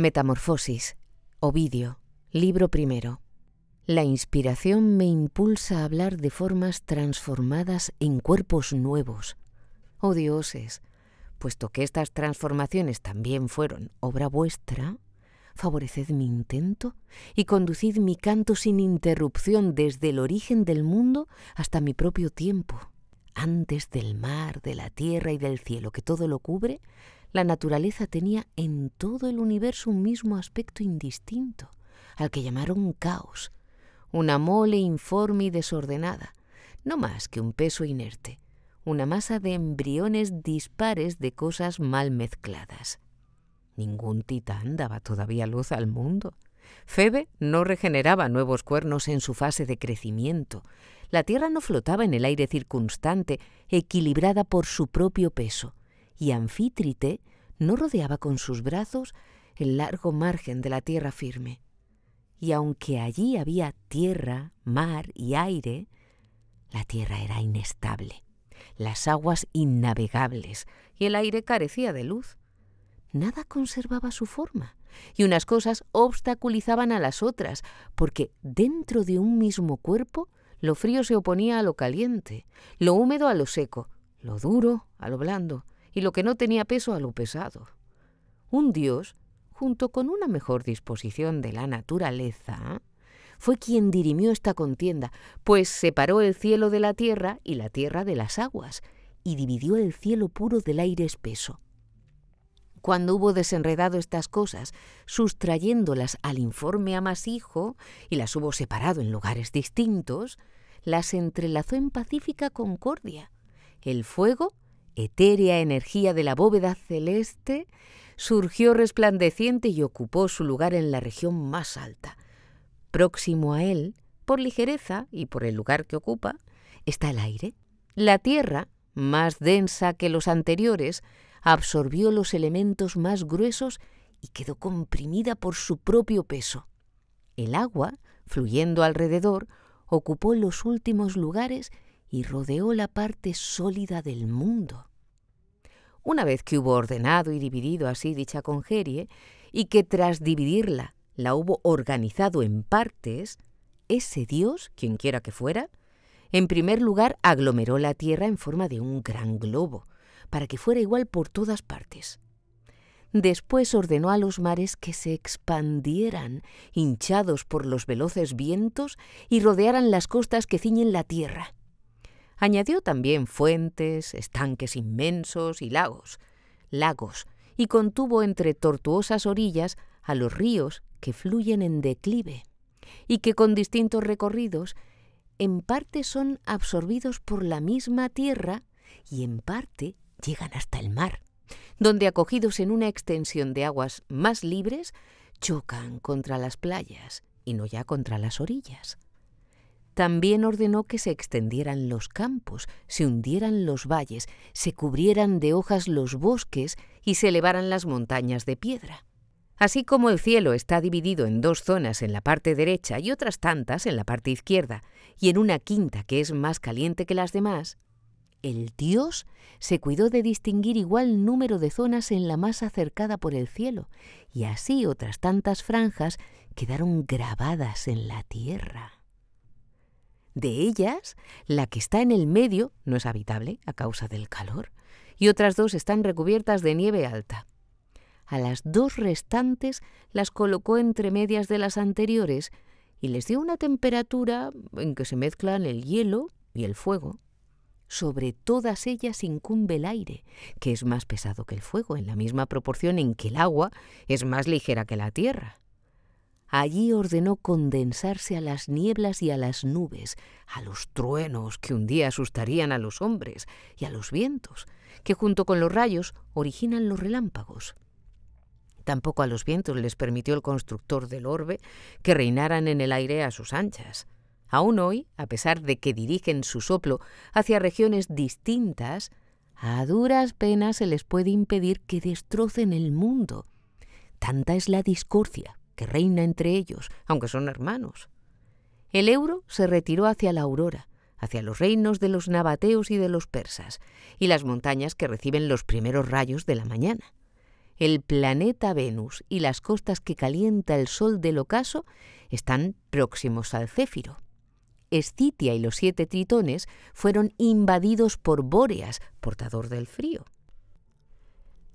Metamorfosis, Ovidio, libro primero. La inspiración me impulsa a hablar de formas transformadas en cuerpos nuevos. Oh dioses, puesto que estas transformaciones también fueron obra vuestra, favoreced mi intento y conducid mi canto sin interrupción desde el origen del mundo hasta mi propio tiempo, antes del mar, de la tierra y del cielo que todo lo cubre, la naturaleza tenía en todo el universo un mismo aspecto indistinto, al que llamaron caos, una mole informe y desordenada, no más que un peso inerte, una masa de embriones dispares de cosas mal mezcladas. Ningún titán daba todavía luz al mundo. Febe no regeneraba nuevos cuernos en su fase de crecimiento. La Tierra no flotaba en el aire circunstante, equilibrada por su propio peso y Anfítrite no rodeaba con sus brazos el largo margen de la tierra firme. Y aunque allí había tierra, mar y aire, la tierra era inestable, las aguas innavegables y el aire carecía de luz. Nada conservaba su forma y unas cosas obstaculizaban a las otras, porque dentro de un mismo cuerpo lo frío se oponía a lo caliente, lo húmedo a lo seco, lo duro a lo blando, y lo que no tenía peso a lo pesado. Un dios, junto con una mejor disposición de la naturaleza, fue quien dirimió esta contienda, pues separó el cielo de la tierra y la tierra de las aguas, y dividió el cielo puro del aire espeso. Cuando hubo desenredado estas cosas, sustrayéndolas al informe amasijo y las hubo separado en lugares distintos, las entrelazó en pacífica concordia. El fuego etérea energía de la bóveda celeste surgió resplandeciente y ocupó su lugar en la región más alta. Próximo a él, por ligereza y por el lugar que ocupa, está el aire. La tierra, más densa que los anteriores, absorbió los elementos más gruesos y quedó comprimida por su propio peso. El agua, fluyendo alrededor, ocupó los últimos lugares y rodeó la parte sólida del mundo. Una vez que hubo ordenado y dividido así dicha congerie, y que tras dividirla la hubo organizado en partes, ese Dios, quien quiera que fuera, en primer lugar aglomeró la tierra en forma de un gran globo, para que fuera igual por todas partes. Después ordenó a los mares que se expandieran, hinchados por los veloces vientos, y rodearan las costas que ciñen la tierra. Añadió también fuentes, estanques inmensos y lagos, lagos, y contuvo entre tortuosas orillas a los ríos que fluyen en declive y que con distintos recorridos en parte son absorbidos por la misma tierra y en parte llegan hasta el mar, donde acogidos en una extensión de aguas más libres, chocan contra las playas y no ya contra las orillas. También ordenó que se extendieran los campos, se hundieran los valles, se cubrieran de hojas los bosques y se elevaran las montañas de piedra. Así como el cielo está dividido en dos zonas en la parte derecha y otras tantas en la parte izquierda, y en una quinta que es más caliente que las demás, el Dios se cuidó de distinguir igual número de zonas en la masa cercada por el cielo, y así otras tantas franjas quedaron grabadas en la tierra. De ellas, la que está en el medio no es habitable a causa del calor y otras dos están recubiertas de nieve alta. A las dos restantes las colocó entre medias de las anteriores y les dio una temperatura en que se mezclan el hielo y el fuego. Sobre todas ellas incumbe el aire, que es más pesado que el fuego en la misma proporción en que el agua es más ligera que la tierra. Allí ordenó condensarse a las nieblas y a las nubes, a los truenos que un día asustarían a los hombres y a los vientos, que junto con los rayos originan los relámpagos. Tampoco a los vientos les permitió el constructor del orbe que reinaran en el aire a sus anchas. Aún hoy, a pesar de que dirigen su soplo hacia regiones distintas, a duras penas se les puede impedir que destrocen el mundo. Tanta es la discordia reina entre ellos, aunque son hermanos. El euro se retiró hacia la aurora, hacia los reinos de los nabateos y de los persas, y las montañas que reciben los primeros rayos de la mañana. El planeta Venus y las costas que calienta el sol del ocaso están próximos al Céfiro. Escitia y los siete tritones fueron invadidos por Bóreas, portador del frío.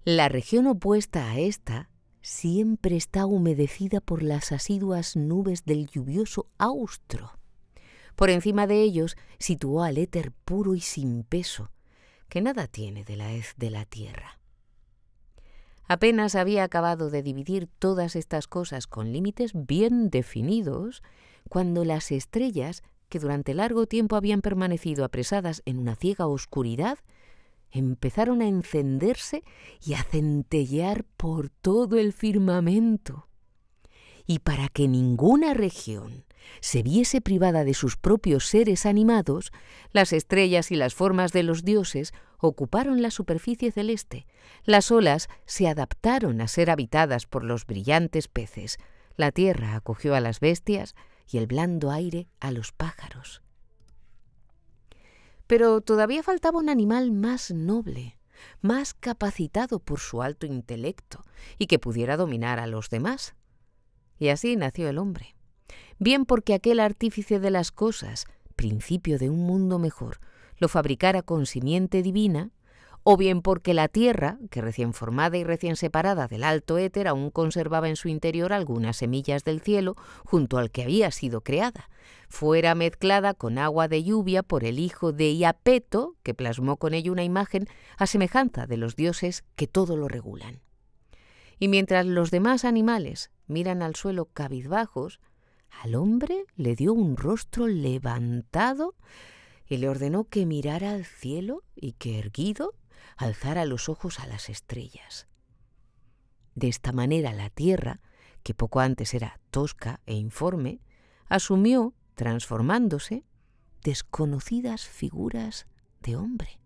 La región opuesta a esta siempre está humedecida por las asiduas nubes del lluvioso austro. Por encima de ellos situó al éter puro y sin peso, que nada tiene de la hez de la tierra. Apenas había acabado de dividir todas estas cosas con límites bien definidos, cuando las estrellas, que durante largo tiempo habían permanecido apresadas en una ciega oscuridad, empezaron a encenderse y a centellear por todo el firmamento. Y para que ninguna región se viese privada de sus propios seres animados, las estrellas y las formas de los dioses ocuparon la superficie celeste, las olas se adaptaron a ser habitadas por los brillantes peces, la tierra acogió a las bestias y el blando aire a los pájaros. Pero todavía faltaba un animal más noble, más capacitado por su alto intelecto y que pudiera dominar a los demás. Y así nació el hombre. Bien porque aquel artífice de las cosas, principio de un mundo mejor, lo fabricara con simiente divina o bien porque la Tierra, que recién formada y recién separada del alto éter, aún conservaba en su interior algunas semillas del cielo junto al que había sido creada, fuera mezclada con agua de lluvia por el hijo de Iapeto, que plasmó con ello una imagen a semejanza de los dioses que todo lo regulan. Y mientras los demás animales miran al suelo cabizbajos, al hombre le dio un rostro levantado y le ordenó que mirara al cielo y que erguido alzara los ojos a las estrellas. De esta manera la Tierra, que poco antes era tosca e informe, asumió, transformándose, desconocidas figuras de hombre,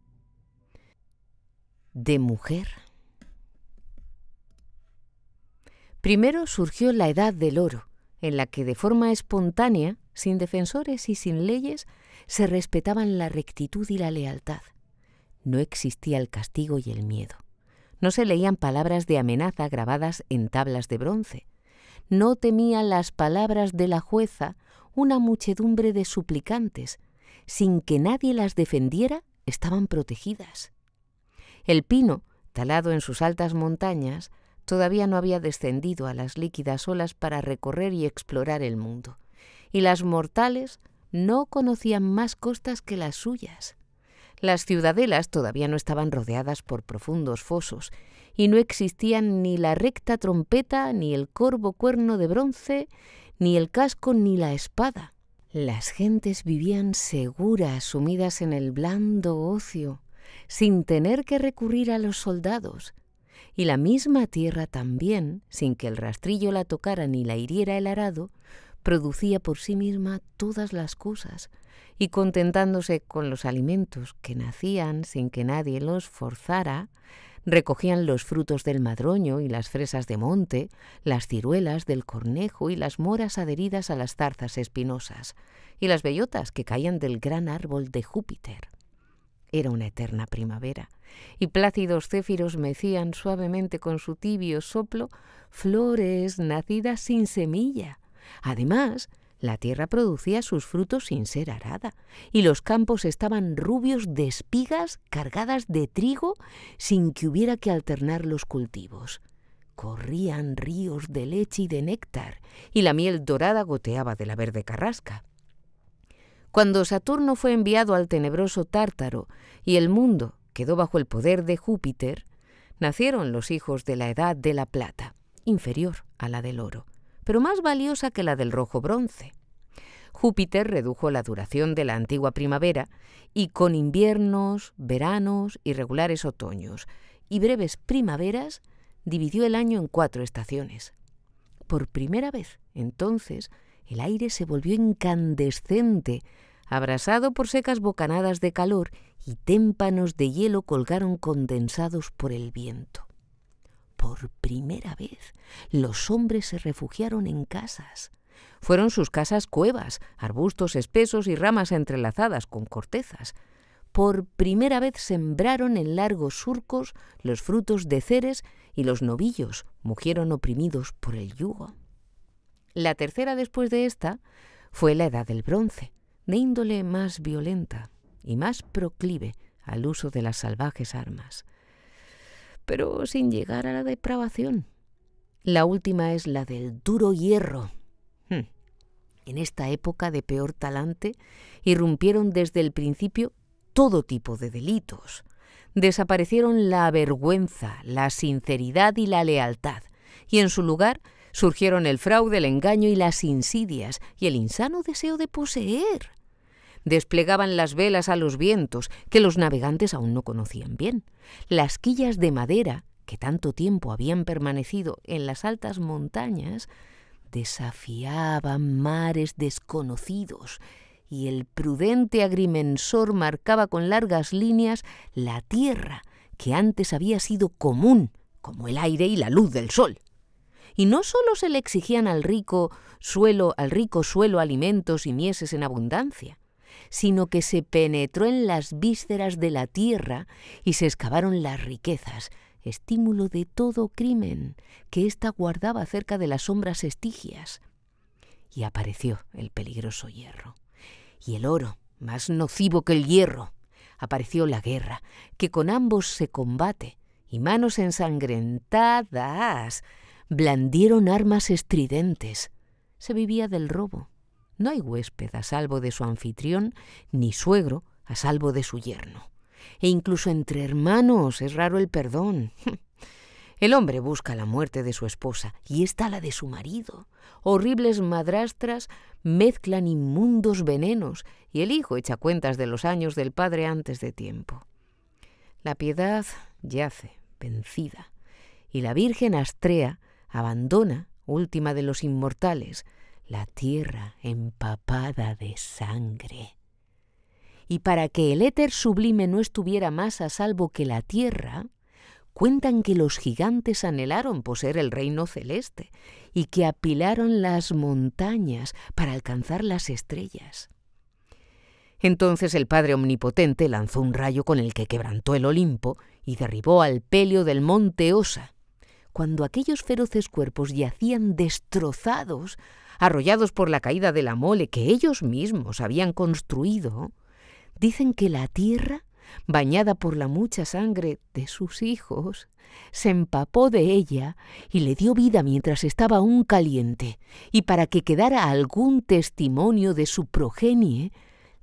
de mujer. Primero surgió la Edad del Oro, en la que de forma espontánea, sin defensores y sin leyes, se respetaban la rectitud y la lealtad. No existía el castigo y el miedo. No se leían palabras de amenaza grabadas en tablas de bronce. No temían las palabras de la jueza una muchedumbre de suplicantes. Sin que nadie las defendiera, estaban protegidas. El pino, talado en sus altas montañas, todavía no había descendido a las líquidas olas para recorrer y explorar el mundo, y las mortales no conocían más costas que las suyas. Las ciudadelas todavía no estaban rodeadas por profundos fosos, y no existían ni la recta trompeta, ni el corvo cuerno de bronce, ni el casco, ni la espada. Las gentes vivían seguras, sumidas en el blando ocio, sin tener que recurrir a los soldados, y la misma tierra también, sin que el rastrillo la tocara ni la hiriera el arado, producía por sí misma todas las cosas, y contentándose con los alimentos que nacían sin que nadie los forzara, recogían los frutos del madroño y las fresas de monte, las ciruelas del cornejo y las moras adheridas a las zarzas espinosas, y las bellotas que caían del gran árbol de Júpiter. Era una eterna primavera, y plácidos céfiros mecían suavemente con su tibio soplo flores nacidas sin semilla. Además, la tierra producía sus frutos sin ser arada, y los campos estaban rubios de espigas cargadas de trigo sin que hubiera que alternar los cultivos. Corrían ríos de leche y de néctar, y la miel dorada goteaba de la verde carrasca. Cuando Saturno fue enviado al tenebroso Tártaro y el mundo quedó bajo el poder de Júpiter, nacieron los hijos de la edad de la plata, inferior a la del oro, pero más valiosa que la del rojo bronce. Júpiter redujo la duración de la antigua primavera y con inviernos, veranos, irregulares otoños y breves primaveras dividió el año en cuatro estaciones. Por primera vez, entonces, el aire se volvió incandescente, abrasado por secas bocanadas de calor y témpanos de hielo colgaron condensados por el viento. Por primera vez, los hombres se refugiaron en casas. Fueron sus casas cuevas, arbustos espesos y ramas entrelazadas con cortezas. Por primera vez sembraron en largos surcos los frutos de ceres y los novillos mugieron oprimidos por el yugo. La tercera después de esta fue la edad del bronce, de índole más violenta y más proclive al uso de las salvajes armas pero sin llegar a la depravación. La última es la del duro hierro. Hmm. En esta época de peor talante irrumpieron desde el principio todo tipo de delitos. Desaparecieron la vergüenza, la sinceridad y la lealtad, y en su lugar surgieron el fraude, el engaño y las insidias y el insano deseo de poseer desplegaban las velas a los vientos que los navegantes aún no conocían bien. Las quillas de madera que tanto tiempo habían permanecido en las altas montañas desafiaban mares desconocidos y el prudente agrimensor marcaba con largas líneas la tierra que antes había sido común, como el aire y la luz del sol. Y no solo se le exigían al rico suelo, al rico suelo alimentos y mieses en abundancia, sino que se penetró en las vísceras de la tierra y se excavaron las riquezas, estímulo de todo crimen que ésta guardaba cerca de las sombras estigias. Y apareció el peligroso hierro, y el oro, más nocivo que el hierro. Apareció la guerra, que con ambos se combate, y manos ensangrentadas blandieron armas estridentes. Se vivía del robo, no hay huésped a salvo de su anfitrión, ni suegro a salvo de su yerno. E incluso entre hermanos es raro el perdón. El hombre busca la muerte de su esposa y está la de su marido. Horribles madrastras mezclan inmundos venenos y el hijo echa cuentas de los años del padre antes de tiempo. La piedad yace, vencida, y la Virgen Astrea abandona, última de los inmortales, la tierra empapada de sangre. Y para que el éter sublime no estuviera más a salvo que la tierra, cuentan que los gigantes anhelaron poseer el reino celeste y que apilaron las montañas para alcanzar las estrellas. Entonces el Padre Omnipotente lanzó un rayo con el que quebrantó el Olimpo y derribó al pelio del monte Osa. Cuando aquellos feroces cuerpos yacían destrozados, arrollados por la caída de la mole que ellos mismos habían construido, dicen que la tierra, bañada por la mucha sangre de sus hijos, se empapó de ella y le dio vida mientras estaba aún caliente, y para que quedara algún testimonio de su progenie,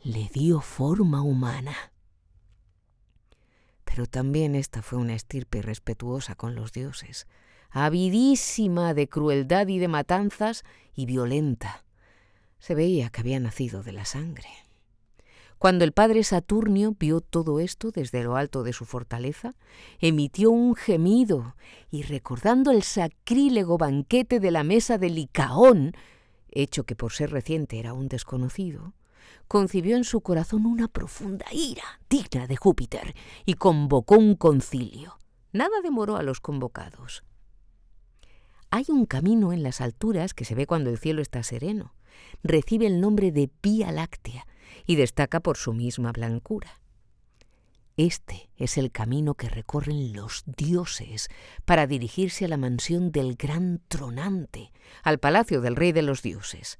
le dio forma humana. Pero también esta fue una estirpe respetuosa con los dioses, avidísima de crueldad y de matanzas y violenta. Se veía que había nacido de la sangre. Cuando el padre Saturnio vio todo esto desde lo alto de su fortaleza, emitió un gemido y recordando el sacrílego banquete de la mesa de Licaón, hecho que por ser reciente era un desconocido, concibió en su corazón una profunda ira digna de Júpiter y convocó un concilio. Nada demoró a los convocados. Hay un camino en las alturas que se ve cuando el cielo está sereno. Recibe el nombre de Vía Láctea y destaca por su misma blancura. Este es el camino que recorren los dioses para dirigirse a la mansión del gran tronante, al palacio del rey de los dioses.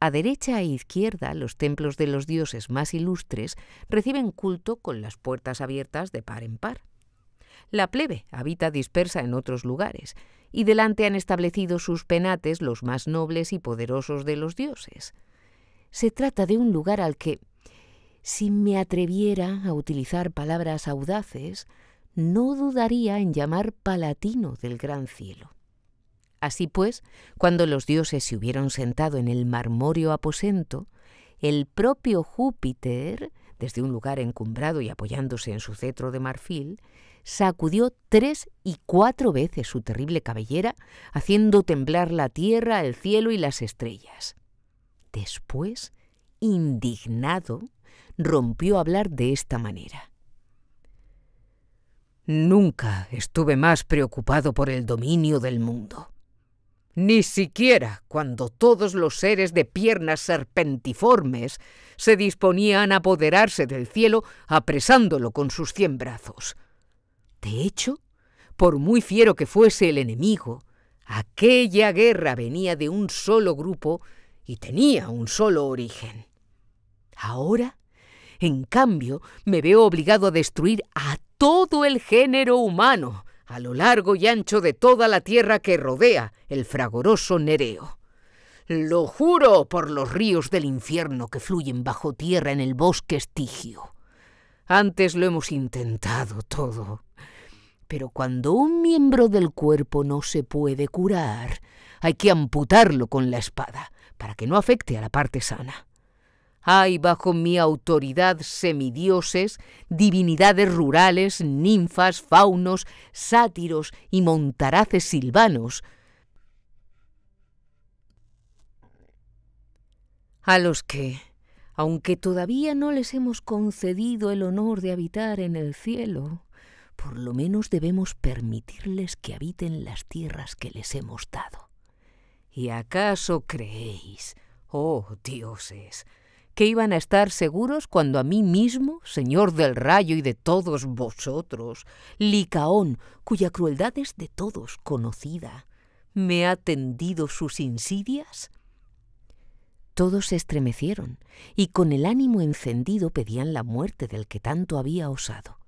A derecha e izquierda, los templos de los dioses más ilustres reciben culto con las puertas abiertas de par en par. La plebe habita dispersa en otros lugares, y delante han establecido sus penates los más nobles y poderosos de los dioses. Se trata de un lugar al que, si me atreviera a utilizar palabras audaces, no dudaría en llamar palatino del gran cielo. Así pues, cuando los dioses se hubieron sentado en el marmorio aposento, el propio Júpiter, desde un lugar encumbrado y apoyándose en su cetro de marfil, sacudió tres y cuatro veces su terrible cabellera, haciendo temblar la tierra, el cielo y las estrellas. Después, indignado, rompió a hablar de esta manera. Nunca estuve más preocupado por el dominio del mundo. Ni siquiera cuando todos los seres de piernas serpentiformes se disponían a apoderarse del cielo apresándolo con sus cien brazos. De este hecho, por muy fiero que fuese el enemigo, aquella guerra venía de un solo grupo y tenía un solo origen. Ahora, en cambio, me veo obligado a destruir a todo el género humano a lo largo y ancho de toda la tierra que rodea el fragoroso Nereo. Lo juro por los ríos del infierno que fluyen bajo tierra en el bosque estigio. Antes lo hemos intentado todo. Pero cuando un miembro del cuerpo no se puede curar, hay que amputarlo con la espada, para que no afecte a la parte sana. Hay bajo mi autoridad semidioses, divinidades rurales, ninfas, faunos, sátiros y montaraces silvanos, a los que, aunque todavía no les hemos concedido el honor de habitar en el cielo, por lo menos debemos permitirles que habiten las tierras que les hemos dado. ¿Y acaso creéis, oh dioses, que iban a estar seguros cuando a mí mismo, Señor del Rayo y de todos vosotros, Licaón, cuya crueldad es de todos conocida, me ha tendido sus insidias? Todos se estremecieron y con el ánimo encendido pedían la muerte del que tanto había osado.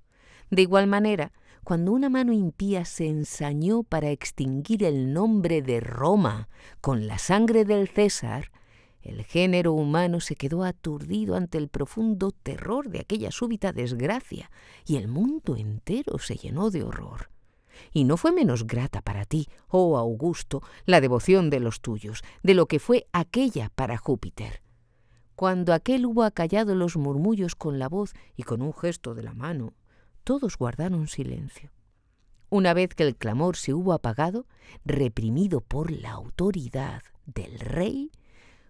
De igual manera, cuando una mano impía se ensañó para extinguir el nombre de Roma con la sangre del César, el género humano se quedó aturdido ante el profundo terror de aquella súbita desgracia y el mundo entero se llenó de horror. Y no fue menos grata para ti, oh Augusto, la devoción de los tuyos, de lo que fue aquella para Júpiter. Cuando aquel hubo acallado los murmullos con la voz y con un gesto de la mano, todos guardaron silencio. Una vez que el clamor se hubo apagado, reprimido por la autoridad del rey,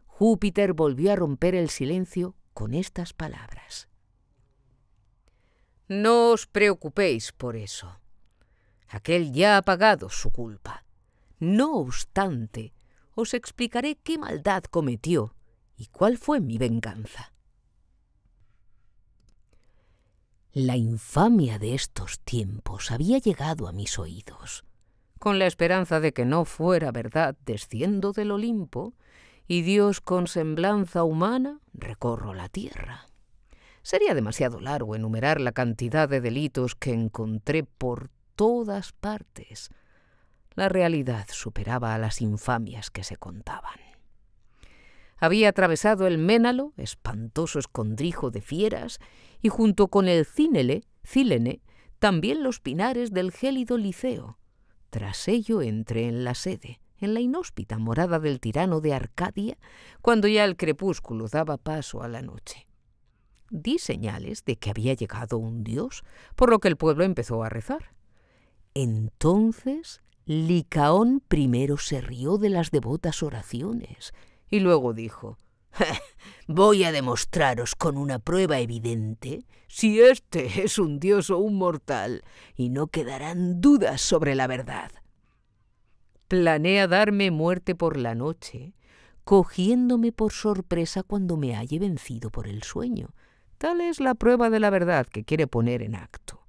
Júpiter volvió a romper el silencio con estas palabras. No os preocupéis por eso. Aquel ya ha pagado su culpa. No obstante, os explicaré qué maldad cometió y cuál fue mi venganza. La infamia de estos tiempos había llegado a mis oídos. Con la esperanza de que no fuera verdad, desciendo del Olimpo, y Dios con semblanza humana, recorro la tierra. Sería demasiado largo enumerar la cantidad de delitos que encontré por todas partes. La realidad superaba a las infamias que se contaban. Había atravesado el Ménalo, espantoso escondrijo de fieras, y junto con el Cínele, Cílene, también los pinares del gélido Liceo. Tras ello entré en la sede, en la inhóspita morada del tirano de Arcadia, cuando ya el crepúsculo daba paso a la noche. Di señales de que había llegado un dios, por lo que el pueblo empezó a rezar. Entonces Licaón primero se rió de las devotas oraciones, y luego dijo, Voy a demostraros con una prueba evidente si este es un dios o un mortal, y no quedarán dudas sobre la verdad. Planea darme muerte por la noche, cogiéndome por sorpresa cuando me halle vencido por el sueño. Tal es la prueba de la verdad que quiere poner en acto.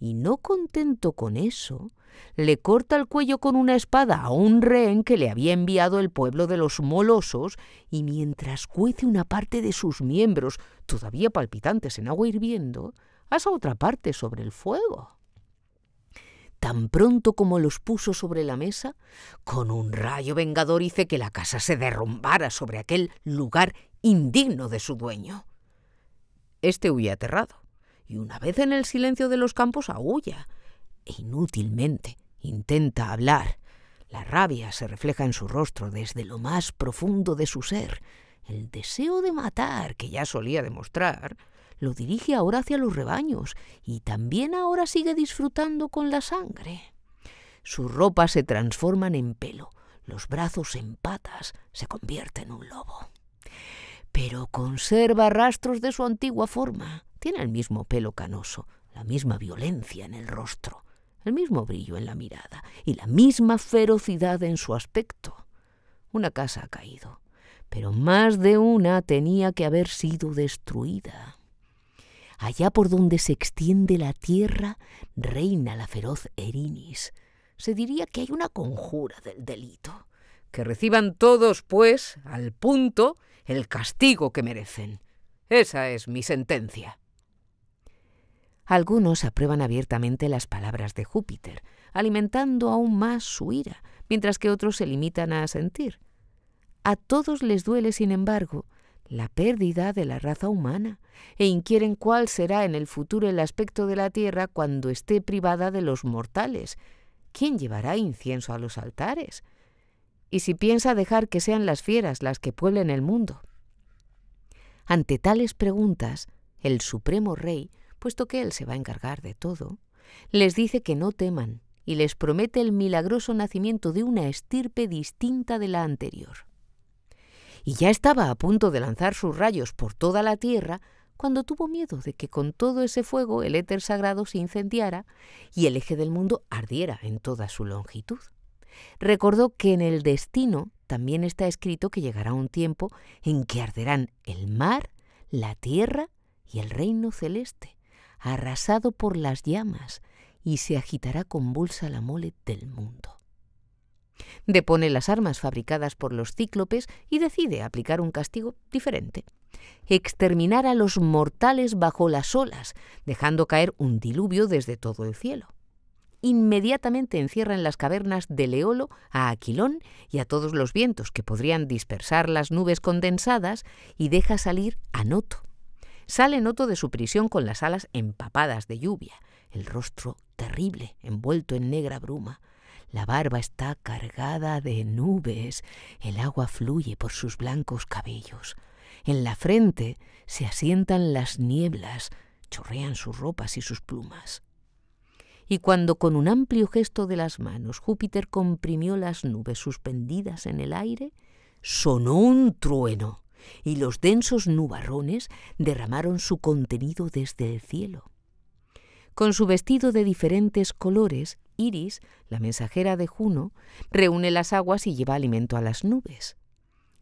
Y no contento con eso, le corta el cuello con una espada a un rehén que le había enviado el pueblo de los molosos y mientras cuece una parte de sus miembros, todavía palpitantes en agua hirviendo, asa otra parte sobre el fuego. Tan pronto como los puso sobre la mesa, con un rayo vengador hice que la casa se derrumbara sobre aquel lugar indigno de su dueño. Este huye aterrado, y una vez en el silencio de los campos aúlla, e inútilmente intenta hablar. La rabia se refleja en su rostro desde lo más profundo de su ser. El deseo de matar, que ya solía demostrar, lo dirige ahora hacia los rebaños y también ahora sigue disfrutando con la sangre. Sus ropas se transforman en pelo, los brazos en patas, se convierte en un lobo. Pero conserva rastros de su antigua forma. Tiene el mismo pelo canoso, la misma violencia en el rostro el mismo brillo en la mirada y la misma ferocidad en su aspecto. Una casa ha caído, pero más de una tenía que haber sido destruida. Allá por donde se extiende la tierra reina la feroz Erinis. Se diría que hay una conjura del delito. Que reciban todos, pues, al punto, el castigo que merecen. Esa es mi sentencia. Algunos aprueban abiertamente las palabras de Júpiter, alimentando aún más su ira, mientras que otros se limitan a asentir. A todos les duele, sin embargo, la pérdida de la raza humana, e inquieren cuál será en el futuro el aspecto de la tierra cuando esté privada de los mortales. ¿Quién llevará incienso a los altares? ¿Y si piensa dejar que sean las fieras las que pueblen el mundo? Ante tales preguntas, el Supremo Rey puesto que Él se va a encargar de todo, les dice que no teman y les promete el milagroso nacimiento de una estirpe distinta de la anterior. Y ya estaba a punto de lanzar sus rayos por toda la tierra cuando tuvo miedo de que con todo ese fuego el éter sagrado se incendiara y el eje del mundo ardiera en toda su longitud. Recordó que en el destino también está escrito que llegará un tiempo en que arderán el mar, la tierra y el reino celeste arrasado por las llamas, y se agitará convulsa la mole del mundo. Depone las armas fabricadas por los cíclopes y decide aplicar un castigo diferente. Exterminar a los mortales bajo las olas, dejando caer un diluvio desde todo el cielo. Inmediatamente encierra en las cavernas de Leolo a Aquilón y a todos los vientos que podrían dispersar las nubes condensadas y deja salir a Noto, Sale Noto de su prisión con las alas empapadas de lluvia, el rostro terrible, envuelto en negra bruma. La barba está cargada de nubes, el agua fluye por sus blancos cabellos. En la frente se asientan las nieblas, chorrean sus ropas y sus plumas. Y cuando con un amplio gesto de las manos Júpiter comprimió las nubes suspendidas en el aire, sonó un trueno y los densos nubarrones derramaron su contenido desde el cielo. Con su vestido de diferentes colores, Iris, la mensajera de Juno, reúne las aguas y lleva alimento a las nubes.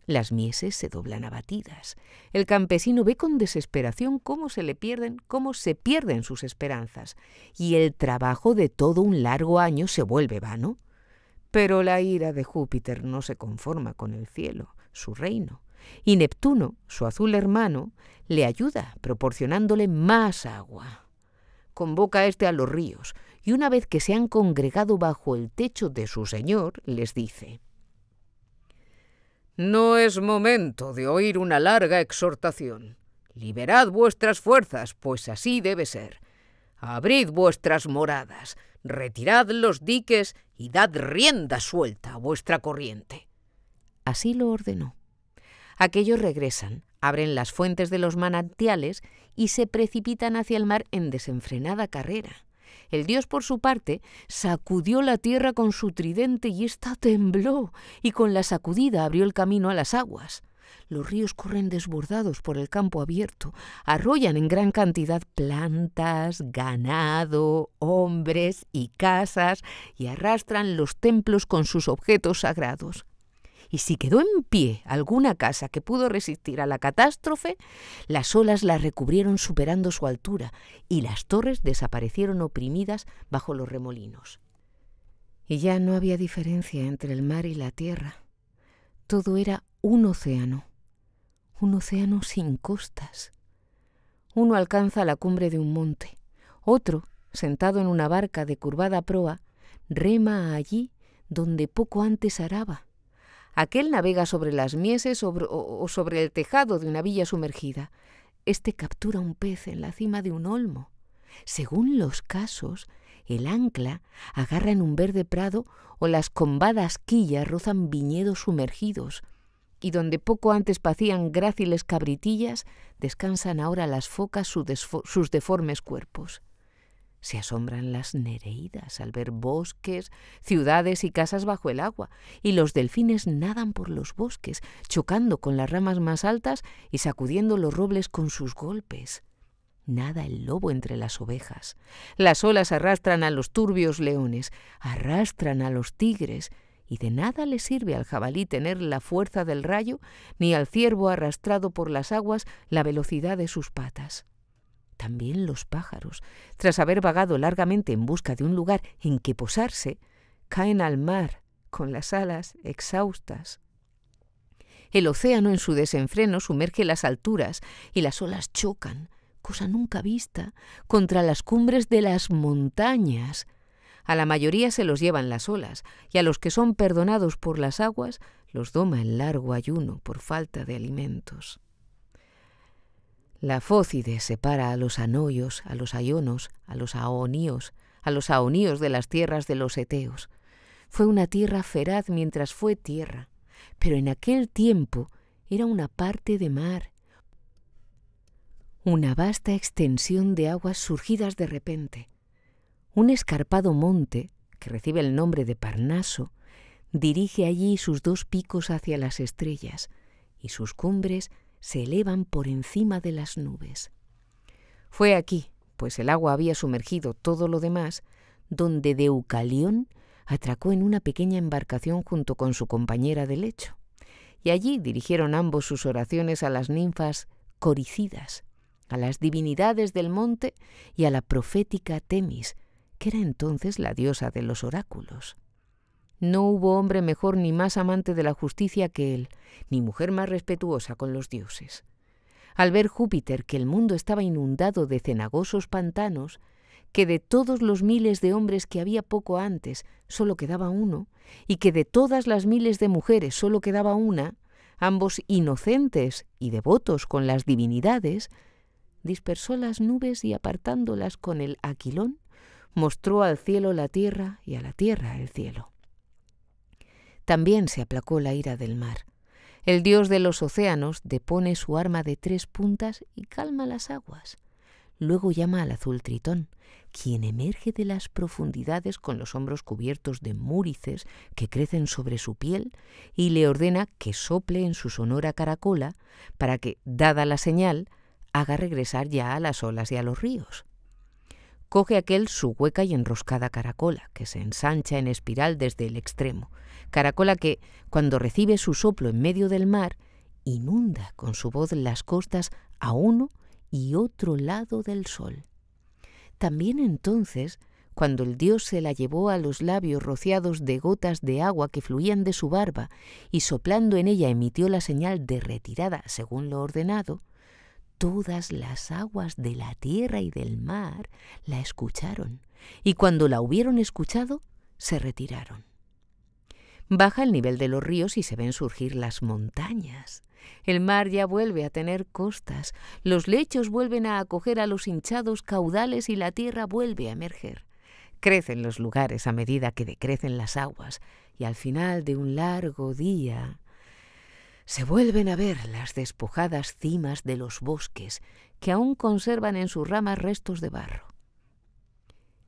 Las mieses se doblan abatidas. El campesino ve con desesperación cómo se le pierden, cómo se pierden sus esperanzas, y el trabajo de todo un largo año se vuelve vano. Pero la ira de Júpiter no se conforma con el cielo, su reino y Neptuno, su azul hermano, le ayuda proporcionándole más agua. Convoca a este a los ríos y una vez que se han congregado bajo el techo de su señor, les dice, No es momento de oír una larga exhortación. Liberad vuestras fuerzas, pues así debe ser. Abrid vuestras moradas, retirad los diques y dad rienda suelta a vuestra corriente. Así lo ordenó. Aquellos regresan, abren las fuentes de los manantiales y se precipitan hacia el mar en desenfrenada carrera. El dios, por su parte, sacudió la tierra con su tridente y ésta tembló, y con la sacudida abrió el camino a las aguas. Los ríos corren desbordados por el campo abierto, arrollan en gran cantidad plantas, ganado, hombres y casas, y arrastran los templos con sus objetos sagrados y si quedó en pie alguna casa que pudo resistir a la catástrofe, las olas la recubrieron superando su altura y las torres desaparecieron oprimidas bajo los remolinos. Y ya no había diferencia entre el mar y la tierra. Todo era un océano, un océano sin costas. Uno alcanza la cumbre de un monte, otro, sentado en una barca de curvada proa, rema allí donde poco antes araba Aquel navega sobre las mieses o, sobre el tejado de una villa sumergida. Este captura un pez en la cima de un olmo. Según los casos, el ancla agarra en un verde prado o las combadas quillas rozan viñedos sumergidos, y donde poco antes pacían gráciles cabritillas, descansan ahora las focas sus deformes cuerpos. Se asombran las nereidas al ver bosques, ciudades y casas bajo el agua, y los delfines nadan por los bosques, chocando con las ramas más altas y sacudiendo los robles con sus golpes. Nada el lobo entre las ovejas. Las olas arrastran a los turbios leones, arrastran a los tigres, y de nada le sirve al jabalí tener la fuerza del rayo, ni al ciervo arrastrado por las aguas la velocidad de sus patas también los pájaros, tras haber vagado largamente en busca de un lugar en que posarse, caen al mar con las alas exhaustas. El océano en su desenfreno sumerge las alturas y las olas chocan, cosa nunca vista, contra las cumbres de las montañas. A la mayoría se los llevan las olas y a los que son perdonados por las aguas los doma el largo ayuno por falta de alimentos. La fócide separa a los anoios, a los aionos, a los aoníos, a los aoníos de las tierras de los eteos. Fue una tierra feraz mientras fue tierra, pero en aquel tiempo era una parte de mar, una vasta extensión de aguas surgidas de repente. Un escarpado monte, que recibe el nombre de Parnaso, dirige allí sus dos picos hacia las estrellas y sus cumbres se elevan por encima de las nubes. Fue aquí, pues el agua había sumergido todo lo demás, donde Deucalión atracó en una pequeña embarcación junto con su compañera de lecho, y allí dirigieron ambos sus oraciones a las ninfas coricidas, a las divinidades del monte y a la profética Temis, que era entonces la diosa de los oráculos. No hubo hombre mejor ni más amante de la justicia que él, ni mujer más respetuosa con los dioses. Al ver Júpiter que el mundo estaba inundado de cenagosos pantanos, que de todos los miles de hombres que había poco antes solo quedaba uno, y que de todas las miles de mujeres solo quedaba una, ambos inocentes y devotos con las divinidades, dispersó las nubes y apartándolas con el aquilón, mostró al cielo la tierra y a la tierra el cielo. También se aplacó la ira del mar. El dios de los océanos depone su arma de tres puntas y calma las aguas. Luego llama al azul tritón, quien emerge de las profundidades con los hombros cubiertos de múrices que crecen sobre su piel, y le ordena que sople en su sonora caracola para que, dada la señal, haga regresar ya a las olas y a los ríos. Coge aquel su hueca y enroscada caracola, que se ensancha en espiral desde el extremo, caracola que, cuando recibe su soplo en medio del mar, inunda con su voz las costas a uno y otro lado del sol. También entonces, cuando el dios se la llevó a los labios rociados de gotas de agua que fluían de su barba y soplando en ella emitió la señal de retirada según lo ordenado, todas las aguas de la tierra y del mar la escucharon, y cuando la hubieron escuchado, se retiraron. Baja el nivel de los ríos y se ven surgir las montañas. El mar ya vuelve a tener costas, los lechos vuelven a acoger a los hinchados caudales y la tierra vuelve a emerger. Crecen los lugares a medida que decrecen las aguas y al final de un largo día se vuelven a ver las despojadas cimas de los bosques que aún conservan en sus ramas restos de barro.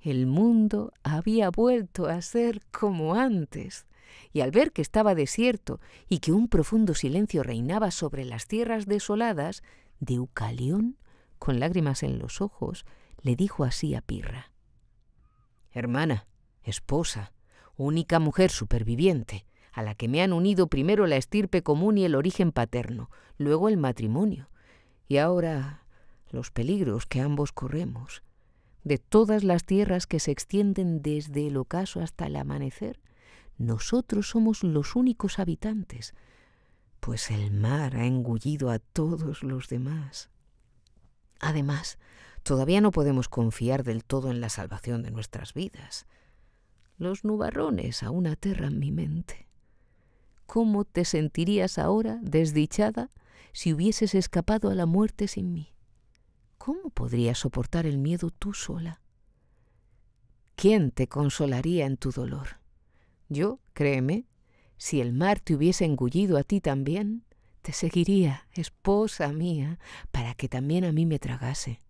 El mundo había vuelto a ser como antes y al ver que estaba desierto y que un profundo silencio reinaba sobre las tierras desoladas, Deucalión, con lágrimas en los ojos, le dijo así a Pirra. Hermana, esposa, única mujer superviviente, a la que me han unido primero la estirpe común y el origen paterno, luego el matrimonio, y ahora los peligros que ambos corremos. De todas las tierras que se extienden desde el ocaso hasta el amanecer, nosotros somos los únicos habitantes, pues el mar ha engullido a todos los demás. Además, todavía no podemos confiar del todo en la salvación de nuestras vidas. Los nubarrones aún aterran mi mente. ¿Cómo te sentirías ahora, desdichada, si hubieses escapado a la muerte sin mí? ¿Cómo podrías soportar el miedo tú sola? ¿Quién te consolaría en tu dolor? Yo, créeme, si el mar te hubiese engullido a ti también, te seguiría, esposa mía, para que también a mí me tragase.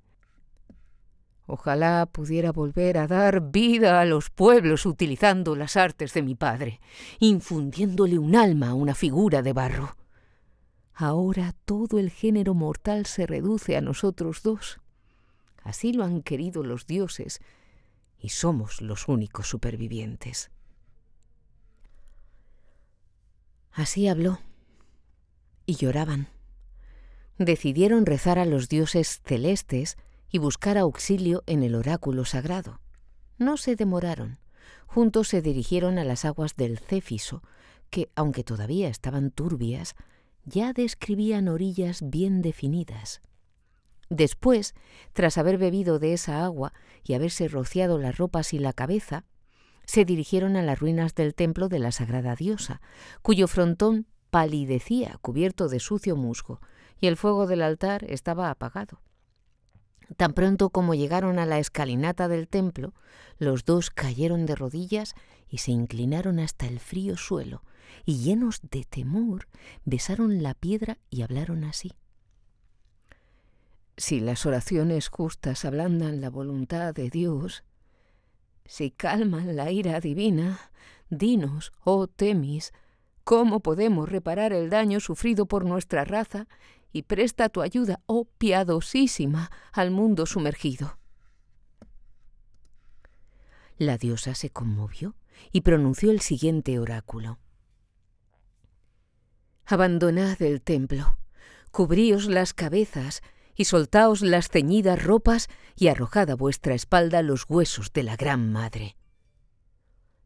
Ojalá pudiera volver a dar vida a los pueblos utilizando las artes de mi padre, infundiéndole un alma a una figura de barro. Ahora todo el género mortal se reduce a nosotros dos. Así lo han querido los dioses y somos los únicos supervivientes. Así habló. Y lloraban. Decidieron rezar a los dioses celestes y buscar auxilio en el oráculo sagrado. No se demoraron. Juntos se dirigieron a las aguas del Céfiso, que, aunque todavía estaban turbias, ya describían orillas bien definidas. Después, tras haber bebido de esa agua y haberse rociado las ropas y la cabeza, se dirigieron a las ruinas del templo de la sagrada diosa, cuyo frontón palidecía cubierto de sucio musgo, y el fuego del altar estaba apagado. Tan pronto como llegaron a la escalinata del templo, los dos cayeron de rodillas y se inclinaron hasta el frío suelo, y llenos de temor, besaron la piedra y hablaron así. Si las oraciones justas ablandan la voluntad de Dios, si calman la ira divina, dinos, oh Temis, cómo podemos reparar el daño sufrido por nuestra raza y presta tu ayuda, oh piadosísima, al mundo sumergido. La diosa se conmovió y pronunció el siguiente oráculo. Abandonad el templo, cubríos las cabezas, y soltaos las ceñidas ropas y arrojad a vuestra espalda los huesos de la Gran Madre.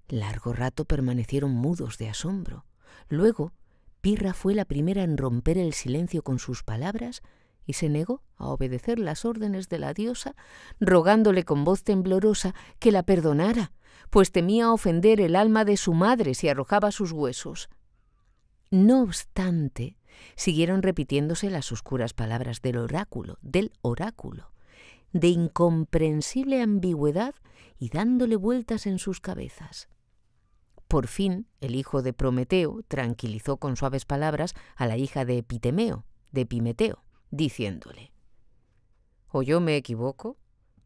Largo rato permanecieron mudos de asombro. Luego, Pirra fue la primera en romper el silencio con sus palabras y se negó a obedecer las órdenes de la diosa, rogándole con voz temblorosa que la perdonara, pues temía ofender el alma de su madre si arrojaba sus huesos. No obstante, siguieron repitiéndose las oscuras palabras del oráculo, del oráculo, de incomprensible ambigüedad y dándole vueltas en sus cabezas. Por fin, el hijo de Prometeo tranquilizó con suaves palabras a la hija de Epitemeo, de Pimeteo diciéndole, ¿O yo me equivoco?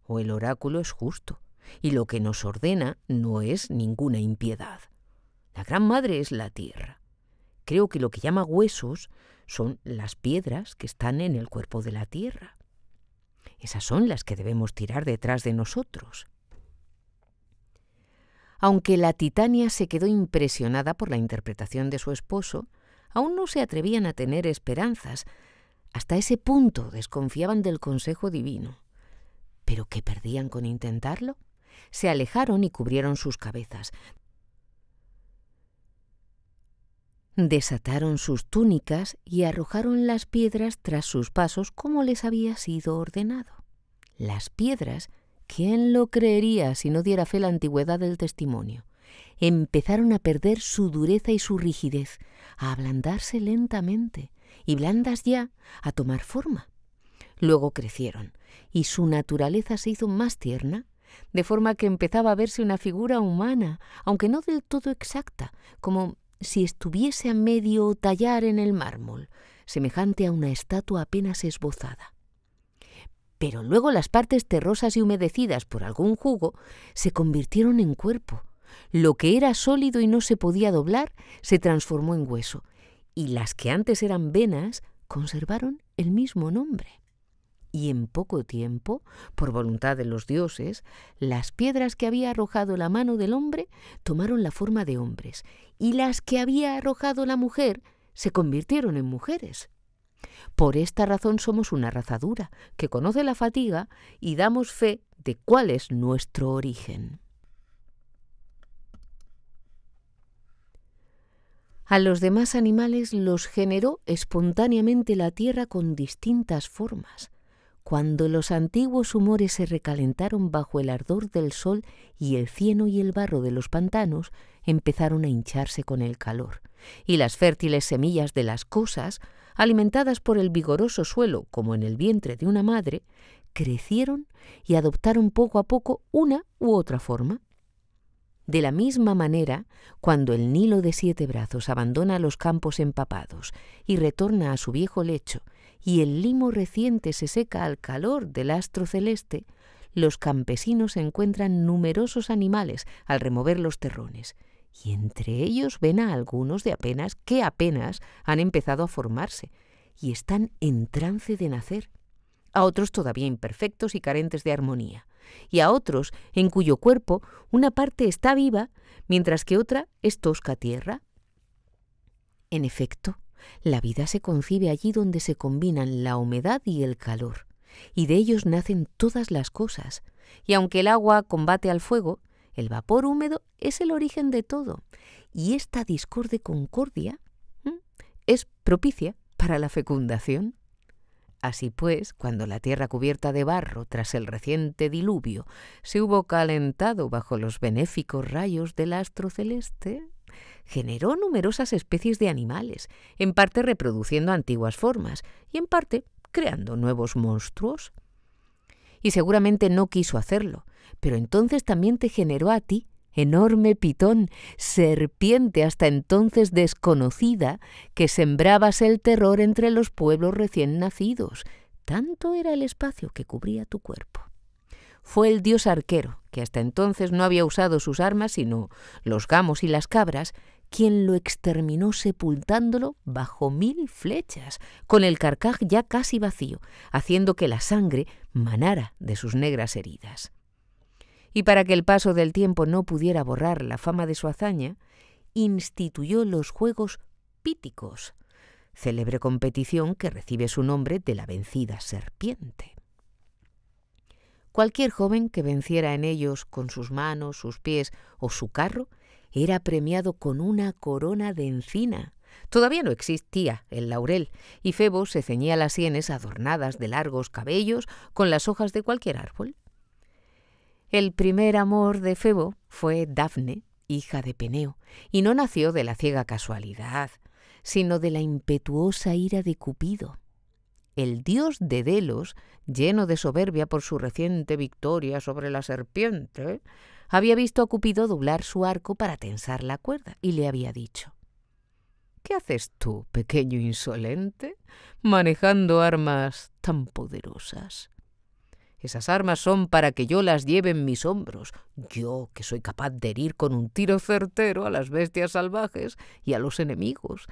¿O el oráculo es justo? y lo que nos ordena no es ninguna impiedad. La Gran Madre es la tierra, Creo que lo que llama huesos son las piedras que están en el cuerpo de la tierra. Esas son las que debemos tirar detrás de nosotros. Aunque la Titania se quedó impresionada por la interpretación de su esposo, aún no se atrevían a tener esperanzas. Hasta ese punto desconfiaban del consejo divino. ¿Pero qué perdían con intentarlo? Se alejaron y cubrieron sus cabezas, Desataron sus túnicas y arrojaron las piedras tras sus pasos como les había sido ordenado. Las piedras, ¿quién lo creería si no diera fe la antigüedad del testimonio? Empezaron a perder su dureza y su rigidez, a ablandarse lentamente y blandas ya a tomar forma. Luego crecieron y su naturaleza se hizo más tierna de forma que empezaba a verse una figura humana, aunque no del todo exacta, como si estuviese a medio tallar en el mármol, semejante a una estatua apenas esbozada. Pero luego las partes terrosas y humedecidas por algún jugo se convirtieron en cuerpo. Lo que era sólido y no se podía doblar se transformó en hueso, y las que antes eran venas conservaron el mismo nombre y en poco tiempo, por voluntad de los dioses, las piedras que había arrojado la mano del hombre tomaron la forma de hombres, y las que había arrojado la mujer se convirtieron en mujeres. Por esta razón somos una raza dura, que conoce la fatiga y damos fe de cuál es nuestro origen. A los demás animales los generó espontáneamente la tierra con distintas formas, cuando los antiguos humores se recalentaron bajo el ardor del sol y el cieno y el barro de los pantanos empezaron a hincharse con el calor, y las fértiles semillas de las cosas, alimentadas por el vigoroso suelo como en el vientre de una madre, crecieron y adoptaron poco a poco una u otra forma. De la misma manera, cuando el Nilo de siete brazos abandona los campos empapados y retorna a su viejo lecho y el limo reciente se seca al calor del astro celeste, los campesinos encuentran numerosos animales al remover los terrones, y entre ellos ven a algunos de apenas que apenas han empezado a formarse y están en trance de nacer, a otros todavía imperfectos y carentes de armonía, y a otros en cuyo cuerpo una parte está viva mientras que otra es tosca tierra. En efecto, la vida se concibe allí donde se combinan la humedad y el calor, y de ellos nacen todas las cosas. Y aunque el agua combate al fuego, el vapor húmedo es el origen de todo, y esta discorde concordia es propicia para la fecundación. Así pues, cuando la tierra cubierta de barro tras el reciente diluvio se hubo calentado bajo los benéficos rayos del astro celeste, generó numerosas especies de animales, en parte reproduciendo antiguas formas y en parte creando nuevos monstruos. Y seguramente no quiso hacerlo, pero entonces también te generó a ti, enorme pitón, serpiente hasta entonces desconocida, que sembrabas el terror entre los pueblos recién nacidos. Tanto era el espacio que cubría tu cuerpo fue el dios arquero, que hasta entonces no había usado sus armas sino los gamos y las cabras, quien lo exterminó sepultándolo bajo mil flechas, con el carcaj ya casi vacío, haciendo que la sangre manara de sus negras heridas. Y para que el paso del tiempo no pudiera borrar la fama de su hazaña, instituyó los Juegos Píticos, célebre competición que recibe su nombre de la vencida serpiente. Cualquier joven que venciera en ellos con sus manos, sus pies o su carro era premiado con una corona de encina. Todavía no existía el laurel, y Febo se ceñía las sienes adornadas de largos cabellos con las hojas de cualquier árbol. El primer amor de Febo fue Dafne, hija de Peneo, y no nació de la ciega casualidad, sino de la impetuosa ira de Cupido el dios de Delos, lleno de soberbia por su reciente victoria sobre la serpiente, había visto a Cupido doblar su arco para tensar la cuerda y le había dicho, ¿Qué haces tú, pequeño insolente, manejando armas tan poderosas? Esas armas son para que yo las lleve en mis hombros, yo que soy capaz de herir con un tiro certero a las bestias salvajes y a los enemigos,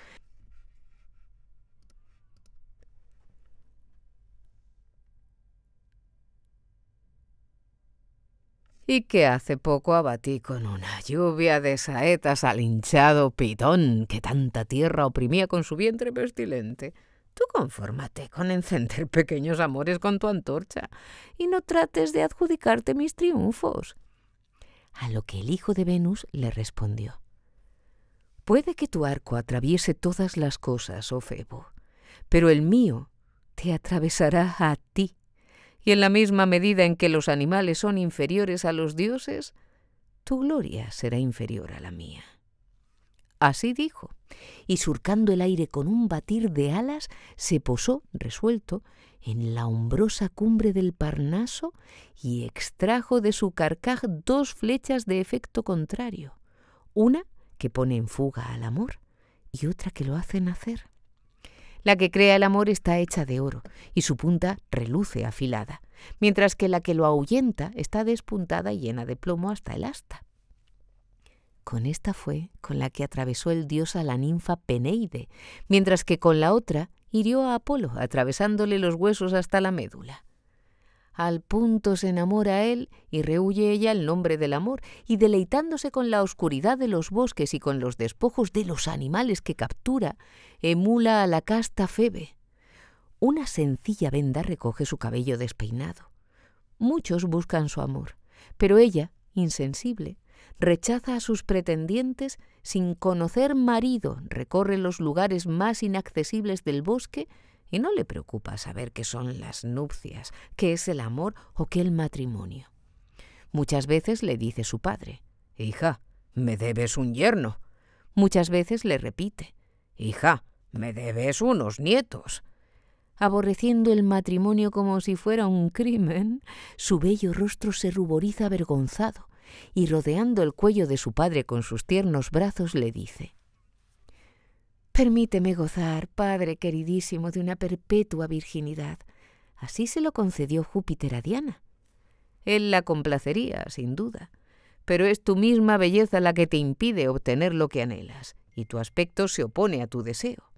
y que hace poco abatí con una lluvia de saetas al hinchado pitón que tanta tierra oprimía con su vientre pestilente. Tú confórmate con encender pequeños amores con tu antorcha y no trates de adjudicarte mis triunfos. A lo que el hijo de Venus le respondió. Puede que tu arco atraviese todas las cosas, oh Febo, pero el mío te atravesará a ti y en la misma medida en que los animales son inferiores a los dioses, tu gloria será inferior a la mía. Así dijo, y surcando el aire con un batir de alas, se posó, resuelto, en la hombrosa cumbre del Parnaso y extrajo de su carcaj dos flechas de efecto contrario, una que pone en fuga al amor y otra que lo hace nacer. La que crea el amor está hecha de oro y su punta reluce afilada, mientras que la que lo ahuyenta está despuntada y llena de plomo hasta el asta. Con esta fue con la que atravesó el dios a la ninfa Peneide, mientras que con la otra hirió a Apolo, atravesándole los huesos hasta la médula. Al punto se enamora él y rehuye ella el nombre del amor, y deleitándose con la oscuridad de los bosques y con los despojos de los animales que captura, emula a la casta Febe. Una sencilla venda recoge su cabello despeinado. Muchos buscan su amor, pero ella, insensible, rechaza a sus pretendientes sin conocer marido, recorre los lugares más inaccesibles del bosque y no le preocupa saber qué son las nupcias, qué es el amor o qué el matrimonio. Muchas veces le dice su padre, Hija, me debes un yerno. Muchas veces le repite, Hija, me debes unos nietos. Aborreciendo el matrimonio como si fuera un crimen, su bello rostro se ruboriza avergonzado y rodeando el cuello de su padre con sus tiernos brazos le dice, Permíteme gozar, Padre queridísimo, de una perpetua virginidad. Así se lo concedió Júpiter a Diana. Él la complacería, sin duda, pero es tu misma belleza la que te impide obtener lo que anhelas, y tu aspecto se opone a tu deseo.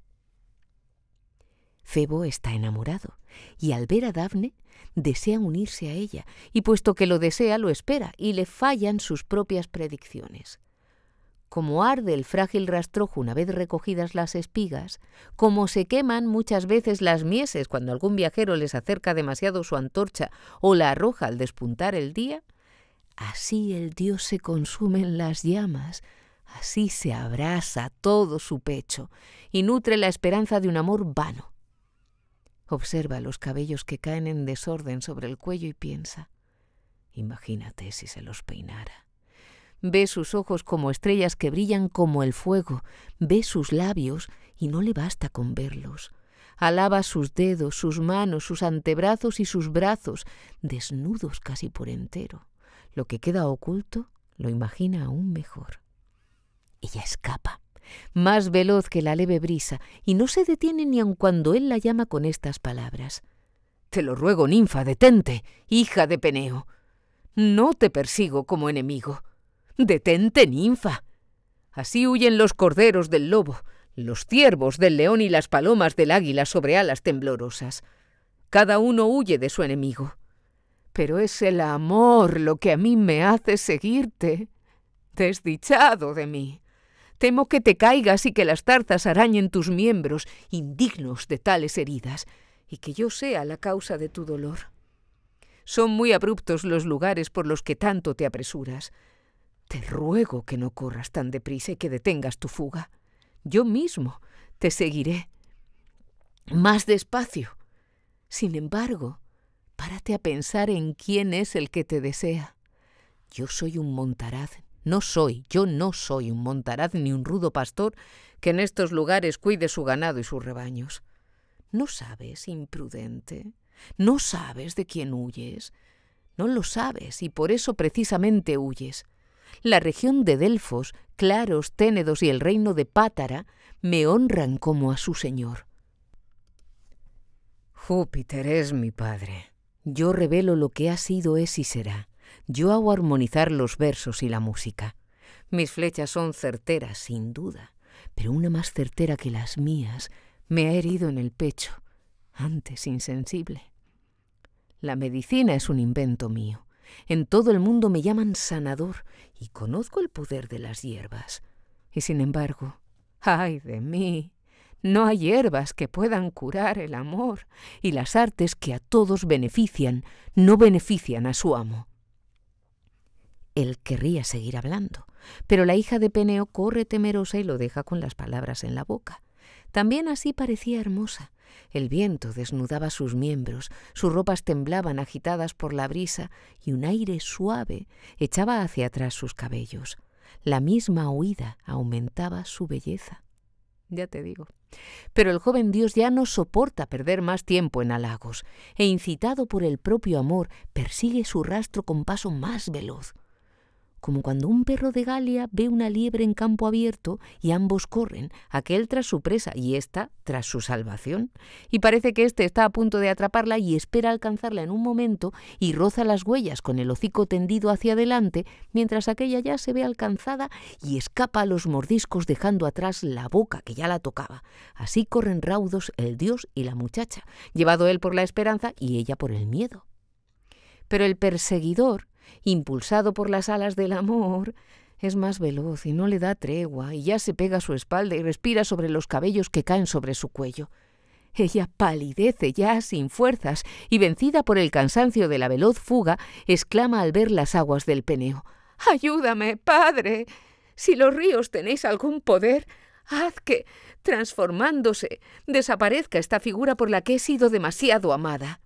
Febo está enamorado, y al ver a Dafne, desea unirse a ella, y puesto que lo desea, lo espera, y le fallan sus propias predicciones como arde el frágil rastrojo una vez recogidas las espigas, como se queman muchas veces las mieses cuando algún viajero les acerca demasiado su antorcha o la arroja al despuntar el día, así el Dios se consume en las llamas, así se abrasa todo su pecho y nutre la esperanza de un amor vano. Observa los cabellos que caen en desorden sobre el cuello y piensa, imagínate si se los peinara. Ve sus ojos como estrellas que brillan como el fuego, ve sus labios y no le basta con verlos. Alaba sus dedos, sus manos, sus antebrazos y sus brazos, desnudos casi por entero. Lo que queda oculto lo imagina aún mejor. Ella escapa, más veloz que la leve brisa, y no se detiene ni aun cuando él la llama con estas palabras. Te lo ruego, ninfa, detente, hija de Peneo. No te persigo como enemigo. Detente, ninfa. Así huyen los corderos del lobo, los ciervos del león y las palomas del águila sobre alas temblorosas. Cada uno huye de su enemigo. Pero es el amor lo que a mí me hace seguirte. Desdichado de mí. Temo que te caigas y que las tarzas arañen tus miembros, indignos de tales heridas, y que yo sea la causa de tu dolor. Son muy abruptos los lugares por los que tanto te apresuras. Te ruego que no corras tan deprisa y que detengas tu fuga. Yo mismo te seguiré. Más despacio. Sin embargo, párate a pensar en quién es el que te desea. Yo soy un montaraz. No soy, yo no soy un montaraz ni un rudo pastor que en estos lugares cuide su ganado y sus rebaños. ¿No sabes, imprudente? ¿No sabes de quién huyes? No lo sabes y por eso precisamente huyes la región de Delfos, Claros, Ténedos y el reino de Pátara me honran como a su señor. Júpiter es mi padre. Yo revelo lo que ha sido, es y será. Yo hago armonizar los versos y la música. Mis flechas son certeras, sin duda, pero una más certera que las mías me ha herido en el pecho, antes insensible. La medicina es un invento mío. En todo el mundo me llaman sanador y conozco el poder de las hierbas. Y sin embargo, ay de mí, no hay hierbas que puedan curar el amor, y las artes que a todos benefician no benefician a su amo. Él querría seguir hablando, pero la hija de Peneo corre temerosa y lo deja con las palabras en la boca. También así parecía hermosa, el viento desnudaba sus miembros, sus ropas temblaban agitadas por la brisa y un aire suave echaba hacia atrás sus cabellos. La misma huida aumentaba su belleza. Ya te digo. Pero el joven dios ya no soporta perder más tiempo en halagos, e incitado por el propio amor, persigue su rastro con paso más veloz como cuando un perro de Galia ve una liebre en campo abierto y ambos corren, aquel tras su presa y ésta tras su salvación. Y parece que éste está a punto de atraparla y espera alcanzarla en un momento y roza las huellas con el hocico tendido hacia adelante, mientras aquella ya se ve alcanzada y escapa a los mordiscos dejando atrás la boca que ya la tocaba. Así corren raudos el dios y la muchacha, llevado él por la esperanza y ella por el miedo. Pero el perseguidor impulsado por las alas del amor, es más veloz y no le da tregua, y ya se pega a su espalda y respira sobre los cabellos que caen sobre su cuello. Ella palidece ya sin fuerzas y vencida por el cansancio de la veloz fuga, exclama al ver las aguas del peneo. Ayúdame, padre. Si los ríos tenéis algún poder, haz que, transformándose, desaparezca esta figura por la que he sido demasiado amada.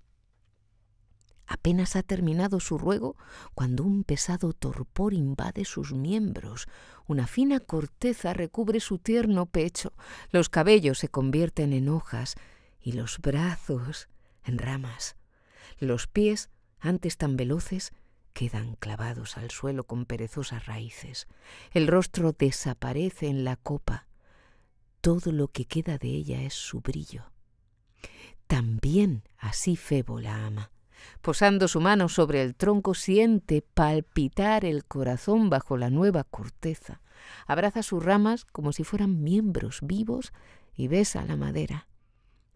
Apenas ha terminado su ruego cuando un pesado torpor invade sus miembros, una fina corteza recubre su tierno pecho, los cabellos se convierten en hojas y los brazos en ramas. Los pies, antes tan veloces, quedan clavados al suelo con perezosas raíces. El rostro desaparece en la copa. Todo lo que queda de ella es su brillo. También así Febo la ama. Posando su mano sobre el tronco, siente palpitar el corazón bajo la nueva corteza. Abraza sus ramas como si fueran miembros vivos y besa la madera.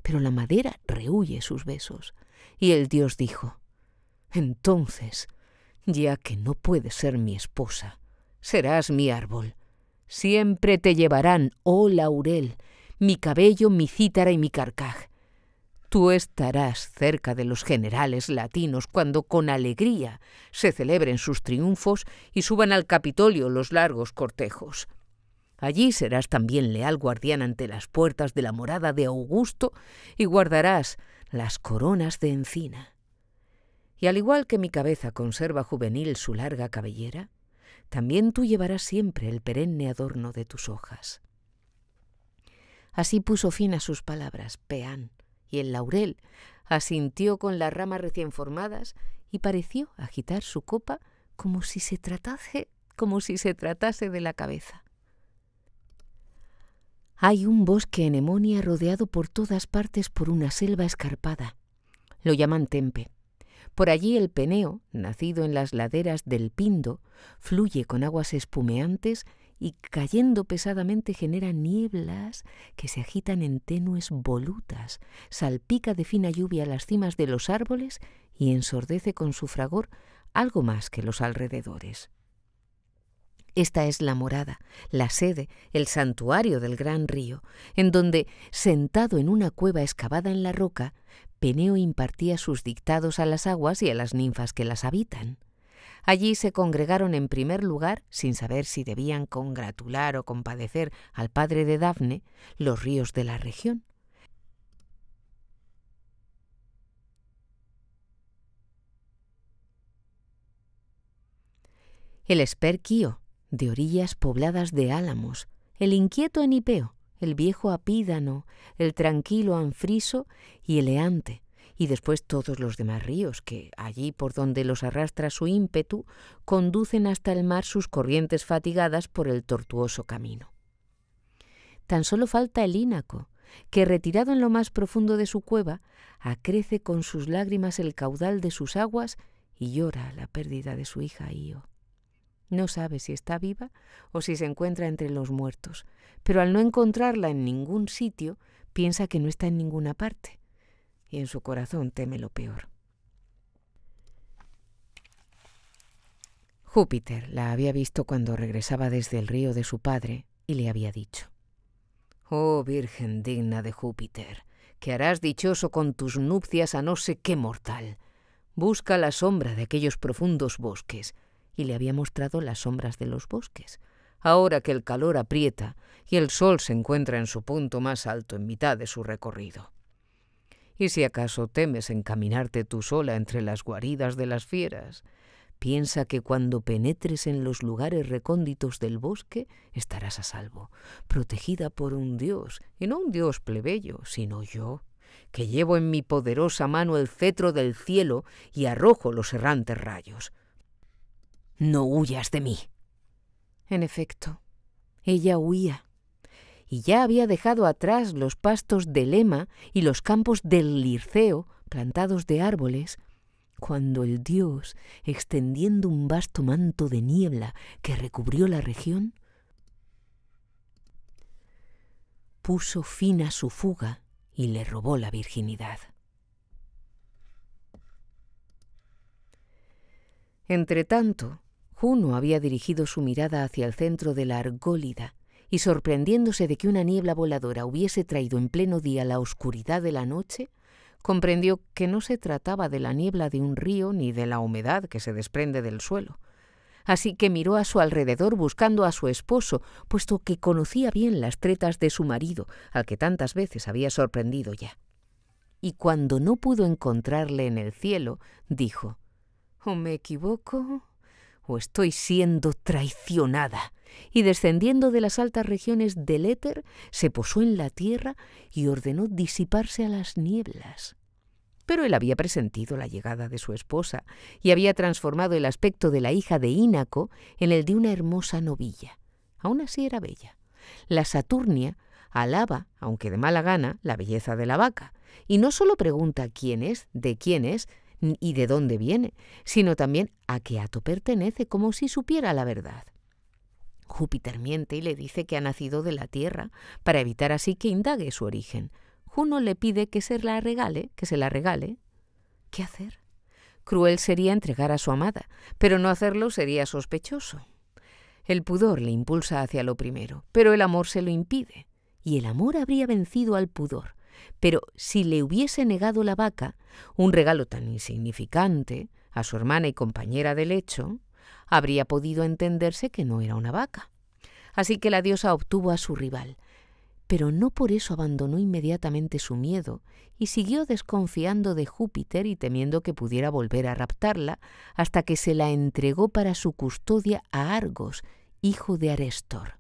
Pero la madera rehuye sus besos. Y el dios dijo, Entonces, ya que no puedes ser mi esposa, serás mi árbol. Siempre te llevarán, oh laurel, mi cabello, mi cítara y mi carcaj. Tú estarás cerca de los generales latinos cuando con alegría se celebren sus triunfos y suban al Capitolio los largos cortejos. Allí serás también leal guardián ante las puertas de la morada de Augusto y guardarás las coronas de encina. Y al igual que mi cabeza conserva juvenil su larga cabellera, también tú llevarás siempre el perenne adorno de tus hojas. Así puso fin a sus palabras Peán, y el laurel, asintió con las ramas recién formadas y pareció agitar su copa como si se tratase, como si se tratase de la cabeza. Hay un bosque en rodeado por todas partes por una selva escarpada. Lo llaman Tempe. Por allí el Peneo, nacido en las laderas del Pindo, fluye con aguas espumeantes y cayendo pesadamente genera nieblas que se agitan en tenues volutas, salpica de fina lluvia las cimas de los árboles y ensordece con su fragor algo más que los alrededores. Esta es la morada, la sede, el santuario del gran río, en donde, sentado en una cueva excavada en la roca, Peneo impartía sus dictados a las aguas y a las ninfas que las habitan. Allí se congregaron en primer lugar, sin saber si debían congratular o compadecer al padre de Dafne, los ríos de la región. El Esperquío, de orillas pobladas de álamos, el inquieto Enipeo, el viejo Apídano, el tranquilo Anfriso y el leante y después todos los demás ríos que, allí por donde los arrastra su ímpetu, conducen hasta el mar sus corrientes fatigadas por el tortuoso camino. Tan solo falta el ínaco, que retirado en lo más profundo de su cueva, acrece con sus lágrimas el caudal de sus aguas y llora la pérdida de su hija Io. No sabe si está viva o si se encuentra entre los muertos, pero al no encontrarla en ningún sitio, piensa que no está en ninguna parte y en su corazón teme lo peor. Júpiter la había visto cuando regresaba desde el río de su padre y le había dicho, Oh Virgen digna de Júpiter, que harás dichoso con tus nupcias a no sé qué mortal. Busca la sombra de aquellos profundos bosques, y le había mostrado las sombras de los bosques. Ahora que el calor aprieta y el sol se encuentra en su punto más alto en mitad de su recorrido. Y si acaso temes encaminarte tú sola entre las guaridas de las fieras, piensa que cuando penetres en los lugares recónditos del bosque estarás a salvo, protegida por un dios, y no un dios plebeyo, sino yo, que llevo en mi poderosa mano el cetro del cielo y arrojo los errantes rayos. No huyas de mí. En efecto, ella huía y ya había dejado atrás los pastos de Lema y los campos del Lirceo, plantados de árboles, cuando el dios, extendiendo un vasto manto de niebla que recubrió la región, puso fin a su fuga y le robó la virginidad. Entretanto, Juno había dirigido su mirada hacia el centro de la Argólida, y sorprendiéndose de que una niebla voladora hubiese traído en pleno día la oscuridad de la noche, comprendió que no se trataba de la niebla de un río ni de la humedad que se desprende del suelo. Así que miró a su alrededor buscando a su esposo, puesto que conocía bien las tretas de su marido, al que tantas veces había sorprendido ya. Y cuando no pudo encontrarle en el cielo, dijo, ¿O me equivoco? ¿O estoy siendo traicionada? y descendiendo de las altas regiones del éter, se posó en la tierra y ordenó disiparse a las nieblas. Pero él había presentido la llegada de su esposa y había transformado el aspecto de la hija de Ínaco en el de una hermosa novilla. Aún así era bella. La Saturnia alaba, aunque de mala gana, la belleza de la vaca, y no solo pregunta quién es, de quién es y de dónde viene, sino también a qué ato pertenece, como si supiera la verdad. Júpiter miente y le dice que ha nacido de la Tierra, para evitar así que indague su origen. Juno le pide que se la regale, que se la regale. ¿Qué hacer? Cruel sería entregar a su amada, pero no hacerlo sería sospechoso. El pudor le impulsa hacia lo primero, pero el amor se lo impide, y el amor habría vencido al pudor. Pero si le hubiese negado la vaca, un regalo tan insignificante, a su hermana y compañera de hecho habría podido entenderse que no era una vaca. Así que la diosa obtuvo a su rival, pero no por eso abandonó inmediatamente su miedo y siguió desconfiando de Júpiter y temiendo que pudiera volver a raptarla hasta que se la entregó para su custodia a Argos, hijo de Arestor.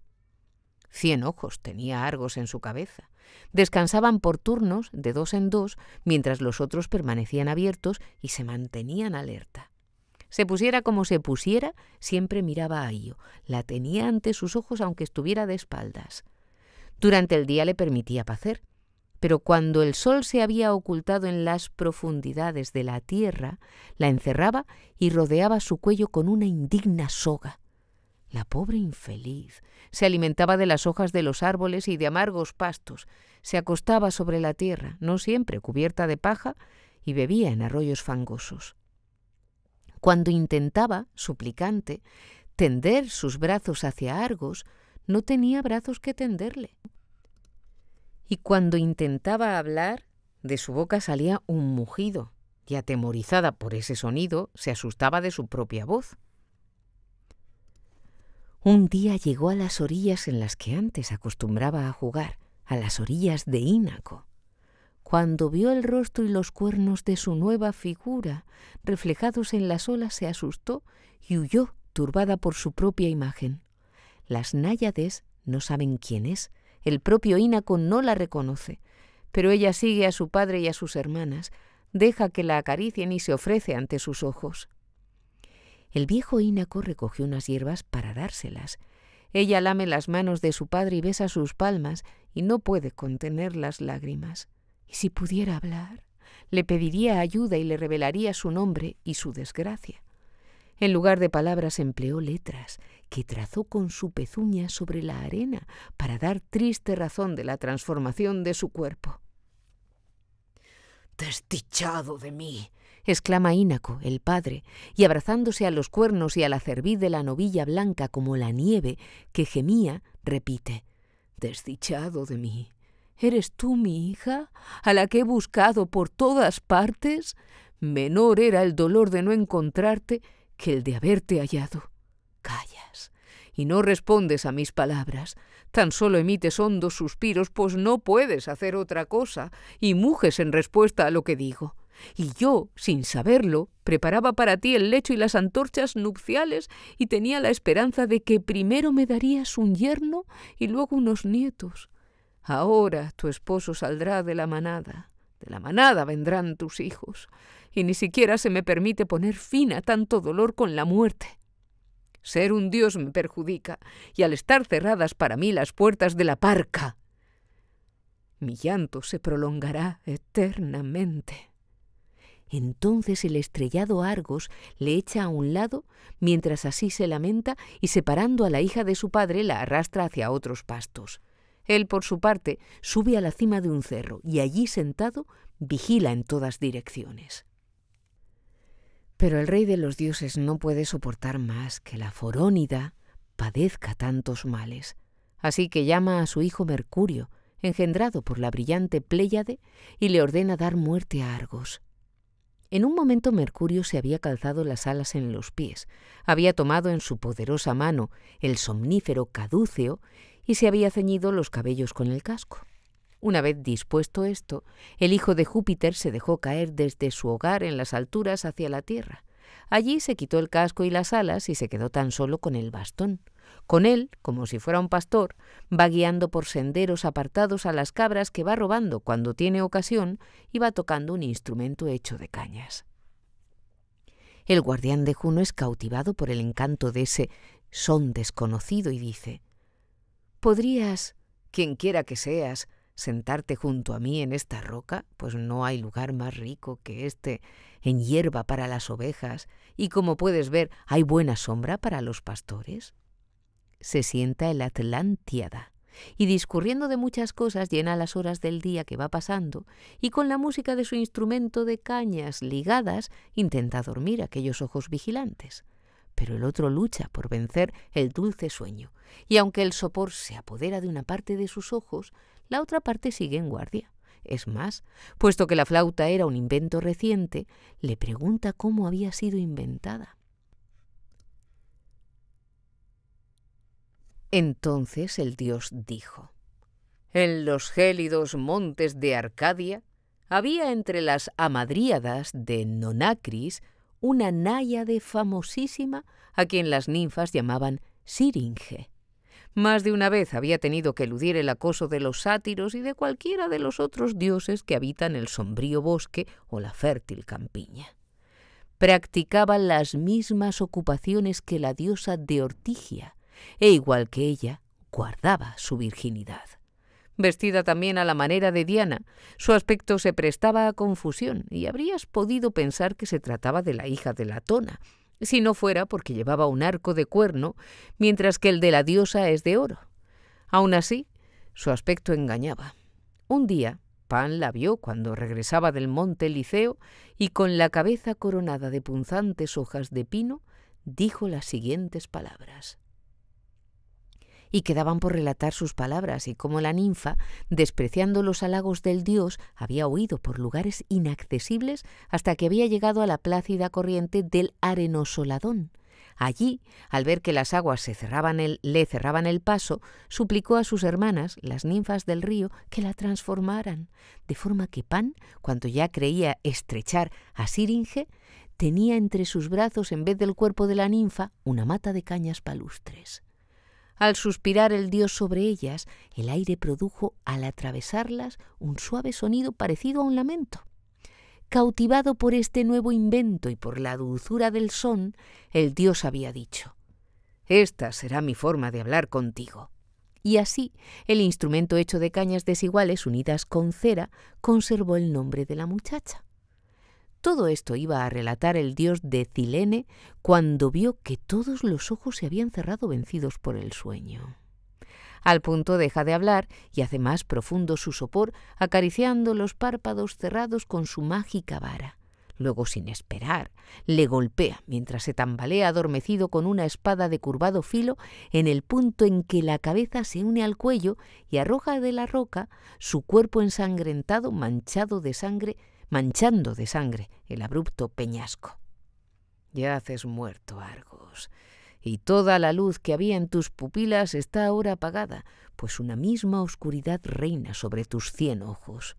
Cien ojos tenía Argos en su cabeza. Descansaban por turnos, de dos en dos, mientras los otros permanecían abiertos y se mantenían alerta. Se pusiera como se pusiera, siempre miraba a ello, La tenía ante sus ojos aunque estuviera de espaldas. Durante el día le permitía pacer, pero cuando el sol se había ocultado en las profundidades de la tierra, la encerraba y rodeaba su cuello con una indigna soga. La pobre infeliz se alimentaba de las hojas de los árboles y de amargos pastos, se acostaba sobre la tierra, no siempre cubierta de paja, y bebía en arroyos fangosos. Cuando intentaba, suplicante, tender sus brazos hacia Argos, no tenía brazos que tenderle. Y cuando intentaba hablar, de su boca salía un mugido, y atemorizada por ese sonido, se asustaba de su propia voz. Un día llegó a las orillas en las que antes acostumbraba a jugar, a las orillas de Ínaco. Cuando vio el rostro y los cuernos de su nueva figura reflejados en las olas, se asustó y huyó, turbada por su propia imagen. Las náyades no saben quién es, el propio Ínaco no la reconoce, pero ella sigue a su padre y a sus hermanas, deja que la acaricien y se ofrece ante sus ojos. El viejo Inaco recogió unas hierbas para dárselas. Ella lame las manos de su padre y besa sus palmas y no puede contener las lágrimas. Y si pudiera hablar, le pediría ayuda y le revelaría su nombre y su desgracia. En lugar de palabras empleó letras que trazó con su pezuña sobre la arena para dar triste razón de la transformación de su cuerpo. Desdichado de mí, exclama Ínaco, el padre, y abrazándose a los cuernos y a la cerviz de la novilla blanca como la nieve que gemía, repite, Desdichado de mí, ¿Eres tú mi hija, a la que he buscado por todas partes? Menor era el dolor de no encontrarte que el de haberte hallado. Callas y no respondes a mis palabras. Tan solo emites hondos suspiros, pues no puedes hacer otra cosa, y mujes en respuesta a lo que digo. Y yo, sin saberlo, preparaba para ti el lecho y las antorchas nupciales y tenía la esperanza de que primero me darías un yerno y luego unos nietos. Ahora tu esposo saldrá de la manada, de la manada vendrán tus hijos, y ni siquiera se me permite poner fin a tanto dolor con la muerte. Ser un dios me perjudica, y al estar cerradas para mí las puertas de la parca, mi llanto se prolongará eternamente. Entonces el estrellado Argos le echa a un lado, mientras así se lamenta, y separando a la hija de su padre la arrastra hacia otros pastos. Él, por su parte, sube a la cima de un cerro y allí sentado vigila en todas direcciones. Pero el rey de los dioses no puede soportar más que la forónida padezca tantos males, así que llama a su hijo Mercurio, engendrado por la brillante Pléyade, y le ordena dar muerte a Argos. En un momento Mercurio se había calzado las alas en los pies, había tomado en su poderosa mano el somnífero caduceo y se había ceñido los cabellos con el casco. Una vez dispuesto esto, el hijo de Júpiter se dejó caer desde su hogar en las alturas hacia la tierra. Allí se quitó el casco y las alas y se quedó tan solo con el bastón. Con él, como si fuera un pastor, va guiando por senderos apartados a las cabras que va robando cuando tiene ocasión y va tocando un instrumento hecho de cañas. El guardián de Juno es cautivado por el encanto de ese son desconocido y dice, ¿Podrías, quien quiera que seas, sentarte junto a mí en esta roca? Pues no hay lugar más rico que este en hierba para las ovejas, y como puedes ver, hay buena sombra para los pastores. Se sienta el Atlántiada, y discurriendo de muchas cosas llena las horas del día que va pasando, y con la música de su instrumento de cañas ligadas intenta dormir aquellos ojos vigilantes pero el otro lucha por vencer el dulce sueño, y aunque el sopor se apodera de una parte de sus ojos, la otra parte sigue en guardia. Es más, puesto que la flauta era un invento reciente, le pregunta cómo había sido inventada. Entonces el dios dijo, En los gélidos montes de Arcadia había entre las amadriadas de Nonacris una náyade famosísima a quien las ninfas llamaban Siringe. Más de una vez había tenido que eludir el acoso de los sátiros y de cualquiera de los otros dioses que habitan el sombrío bosque o la fértil campiña. Practicaba las mismas ocupaciones que la diosa de Ortigia, e igual que ella, guardaba su virginidad vestida también a la manera de Diana. Su aspecto se prestaba a confusión y habrías podido pensar que se trataba de la hija de Latona, si no fuera porque llevaba un arco de cuerno, mientras que el de la diosa es de oro. Aun así, su aspecto engañaba. Un día, Pan la vio cuando regresaba del monte Liceo y con la cabeza coronada de punzantes hojas de pino, dijo las siguientes palabras y quedaban por relatar sus palabras y cómo la ninfa, despreciando los halagos del dios, había huido por lugares inaccesibles hasta que había llegado a la plácida corriente del Arenosoladón. Allí, al ver que las aguas se cerraban le cerraban el paso, suplicó a sus hermanas, las ninfas del río, que la transformaran, de forma que Pan, cuando ya creía estrechar a Siringe, tenía entre sus brazos, en vez del cuerpo de la ninfa, una mata de cañas palustres. Al suspirar el dios sobre ellas, el aire produjo, al atravesarlas, un suave sonido parecido a un lamento. Cautivado por este nuevo invento y por la dulzura del son, el dios había dicho, Esta será mi forma de hablar contigo. Y así, el instrumento hecho de cañas desiguales unidas con cera conservó el nombre de la muchacha. Todo esto iba a relatar el dios de Cilene cuando vio que todos los ojos se habían cerrado vencidos por el sueño. Al punto deja de hablar y hace más profundo su sopor, acariciando los párpados cerrados con su mágica vara. Luego, sin esperar, le golpea mientras se tambalea adormecido con una espada de curvado filo en el punto en que la cabeza se une al cuello y arroja de la roca su cuerpo ensangrentado, manchado de sangre, manchando de sangre el abrupto peñasco. Ya haces muerto, Argos, y toda la luz que había en tus pupilas está ahora apagada, pues una misma oscuridad reina sobre tus cien ojos.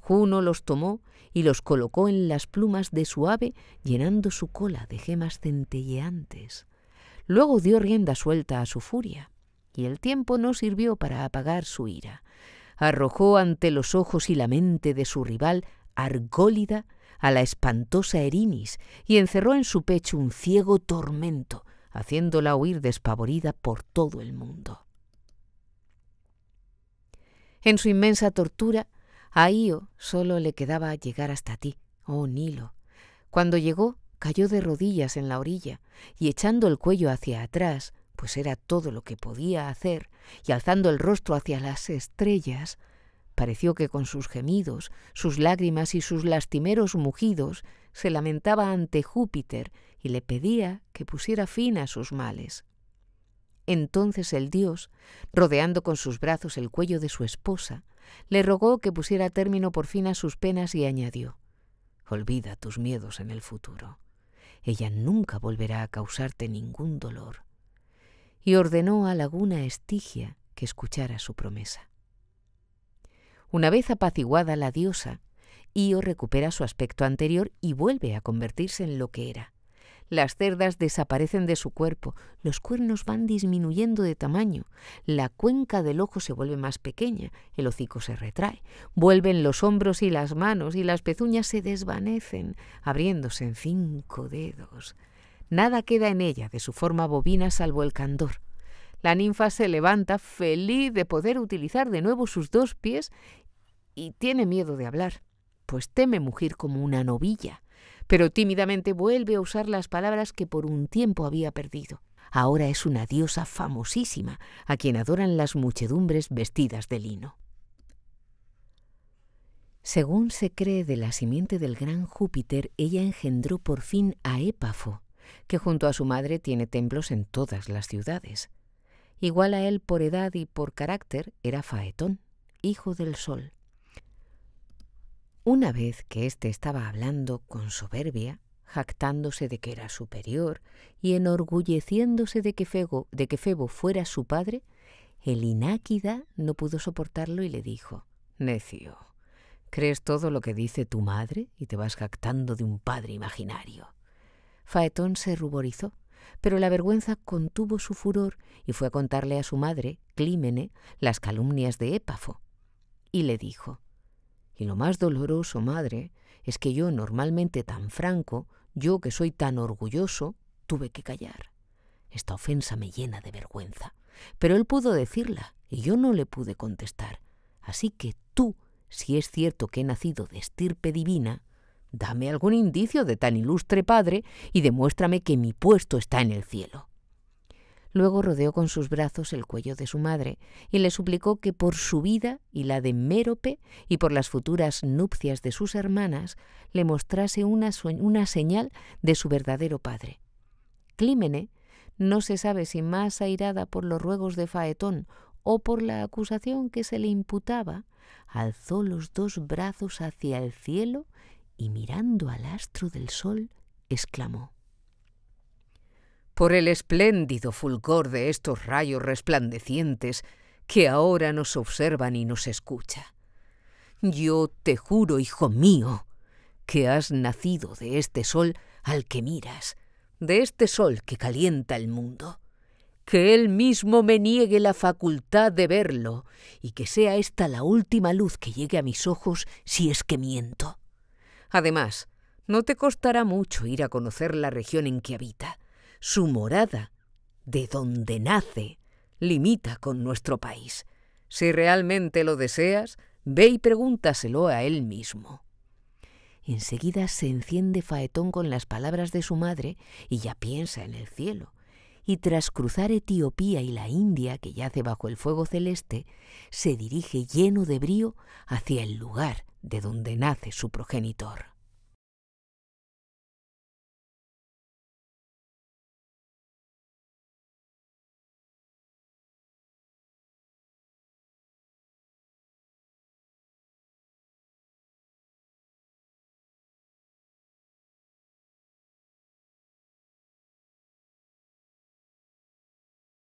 Juno los tomó y los colocó en las plumas de su ave, llenando su cola de gemas centelleantes. Luego dio rienda suelta a su furia, y el tiempo no sirvió para apagar su ira. Arrojó ante los ojos y la mente de su rival argólida a la espantosa Erinis y encerró en su pecho un ciego tormento, haciéndola huir despavorida por todo el mundo. En su inmensa tortura, a Io solo le quedaba llegar hasta ti, oh Nilo. Cuando llegó, cayó de rodillas en la orilla y echando el cuello hacia atrás, pues era todo lo que podía hacer, y alzando el rostro hacia las estrellas, Pareció que con sus gemidos, sus lágrimas y sus lastimeros mugidos se lamentaba ante Júpiter y le pedía que pusiera fin a sus males. Entonces el dios, rodeando con sus brazos el cuello de su esposa, le rogó que pusiera término por fin a sus penas y añadió, Olvida tus miedos en el futuro. Ella nunca volverá a causarte ningún dolor. Y ordenó a Laguna Estigia que escuchara su promesa. Una vez apaciguada la diosa, Io recupera su aspecto anterior y vuelve a convertirse en lo que era. Las cerdas desaparecen de su cuerpo, los cuernos van disminuyendo de tamaño, la cuenca del ojo se vuelve más pequeña, el hocico se retrae, vuelven los hombros y las manos y las pezuñas se desvanecen, abriéndose en cinco dedos. Nada queda en ella de su forma bovina salvo el candor. La ninfa se levanta feliz de poder utilizar de nuevo sus dos pies y tiene miedo de hablar, pues teme mugir como una novilla, pero tímidamente vuelve a usar las palabras que por un tiempo había perdido. Ahora es una diosa famosísima, a quien adoran las muchedumbres vestidas de lino. Según se cree de la simiente del gran Júpiter, ella engendró por fin a Épafo, que junto a su madre tiene templos en todas las ciudades. Igual a él por edad y por carácter era Faetón, hijo del Sol. Una vez que éste estaba hablando con soberbia, jactándose de que era superior y enorgulleciéndose de que, Febo, de que Febo fuera su padre, el Ináquida no pudo soportarlo y le dijo, Necio, ¿crees todo lo que dice tu madre y te vas jactando de un padre imaginario? Faetón se ruborizó, pero la vergüenza contuvo su furor y fue a contarle a su madre, Clímene, las calumnias de Épafo. Y le dijo, y lo más doloroso, madre, es que yo, normalmente tan franco, yo que soy tan orgulloso, tuve que callar. Esta ofensa me llena de vergüenza. Pero él pudo decirla y yo no le pude contestar. Así que tú, si es cierto que he nacido de estirpe divina, dame algún indicio de tan ilustre padre y demuéstrame que mi puesto está en el cielo. Luego rodeó con sus brazos el cuello de su madre y le suplicó que por su vida y la de Mérope y por las futuras nupcias de sus hermanas le mostrase una, señal de su verdadero padre. Clímene no se sabe si más airada por los ruegos de Faetón o por la acusación que se le imputaba, alzó los dos brazos hacia el cielo y mirando al astro del sol, exclamó por el espléndido fulgor de estos rayos resplandecientes que ahora nos observan y nos escucha. Yo te juro, hijo mío, que has nacido de este sol al que miras, de este sol que calienta el mundo. Que él mismo me niegue la facultad de verlo y que sea esta la última luz que llegue a mis ojos si es que miento. Además, no te costará mucho ir a conocer la región en que habita su morada, de donde nace, limita con nuestro país. Si realmente lo deseas, ve y pregúntaselo a él mismo. Enseguida se enciende Faetón con las palabras de su madre y ya piensa en el cielo. Y tras cruzar Etiopía y la India, que yace bajo el fuego celeste, se dirige lleno de brío hacia el lugar de donde nace su progenitor.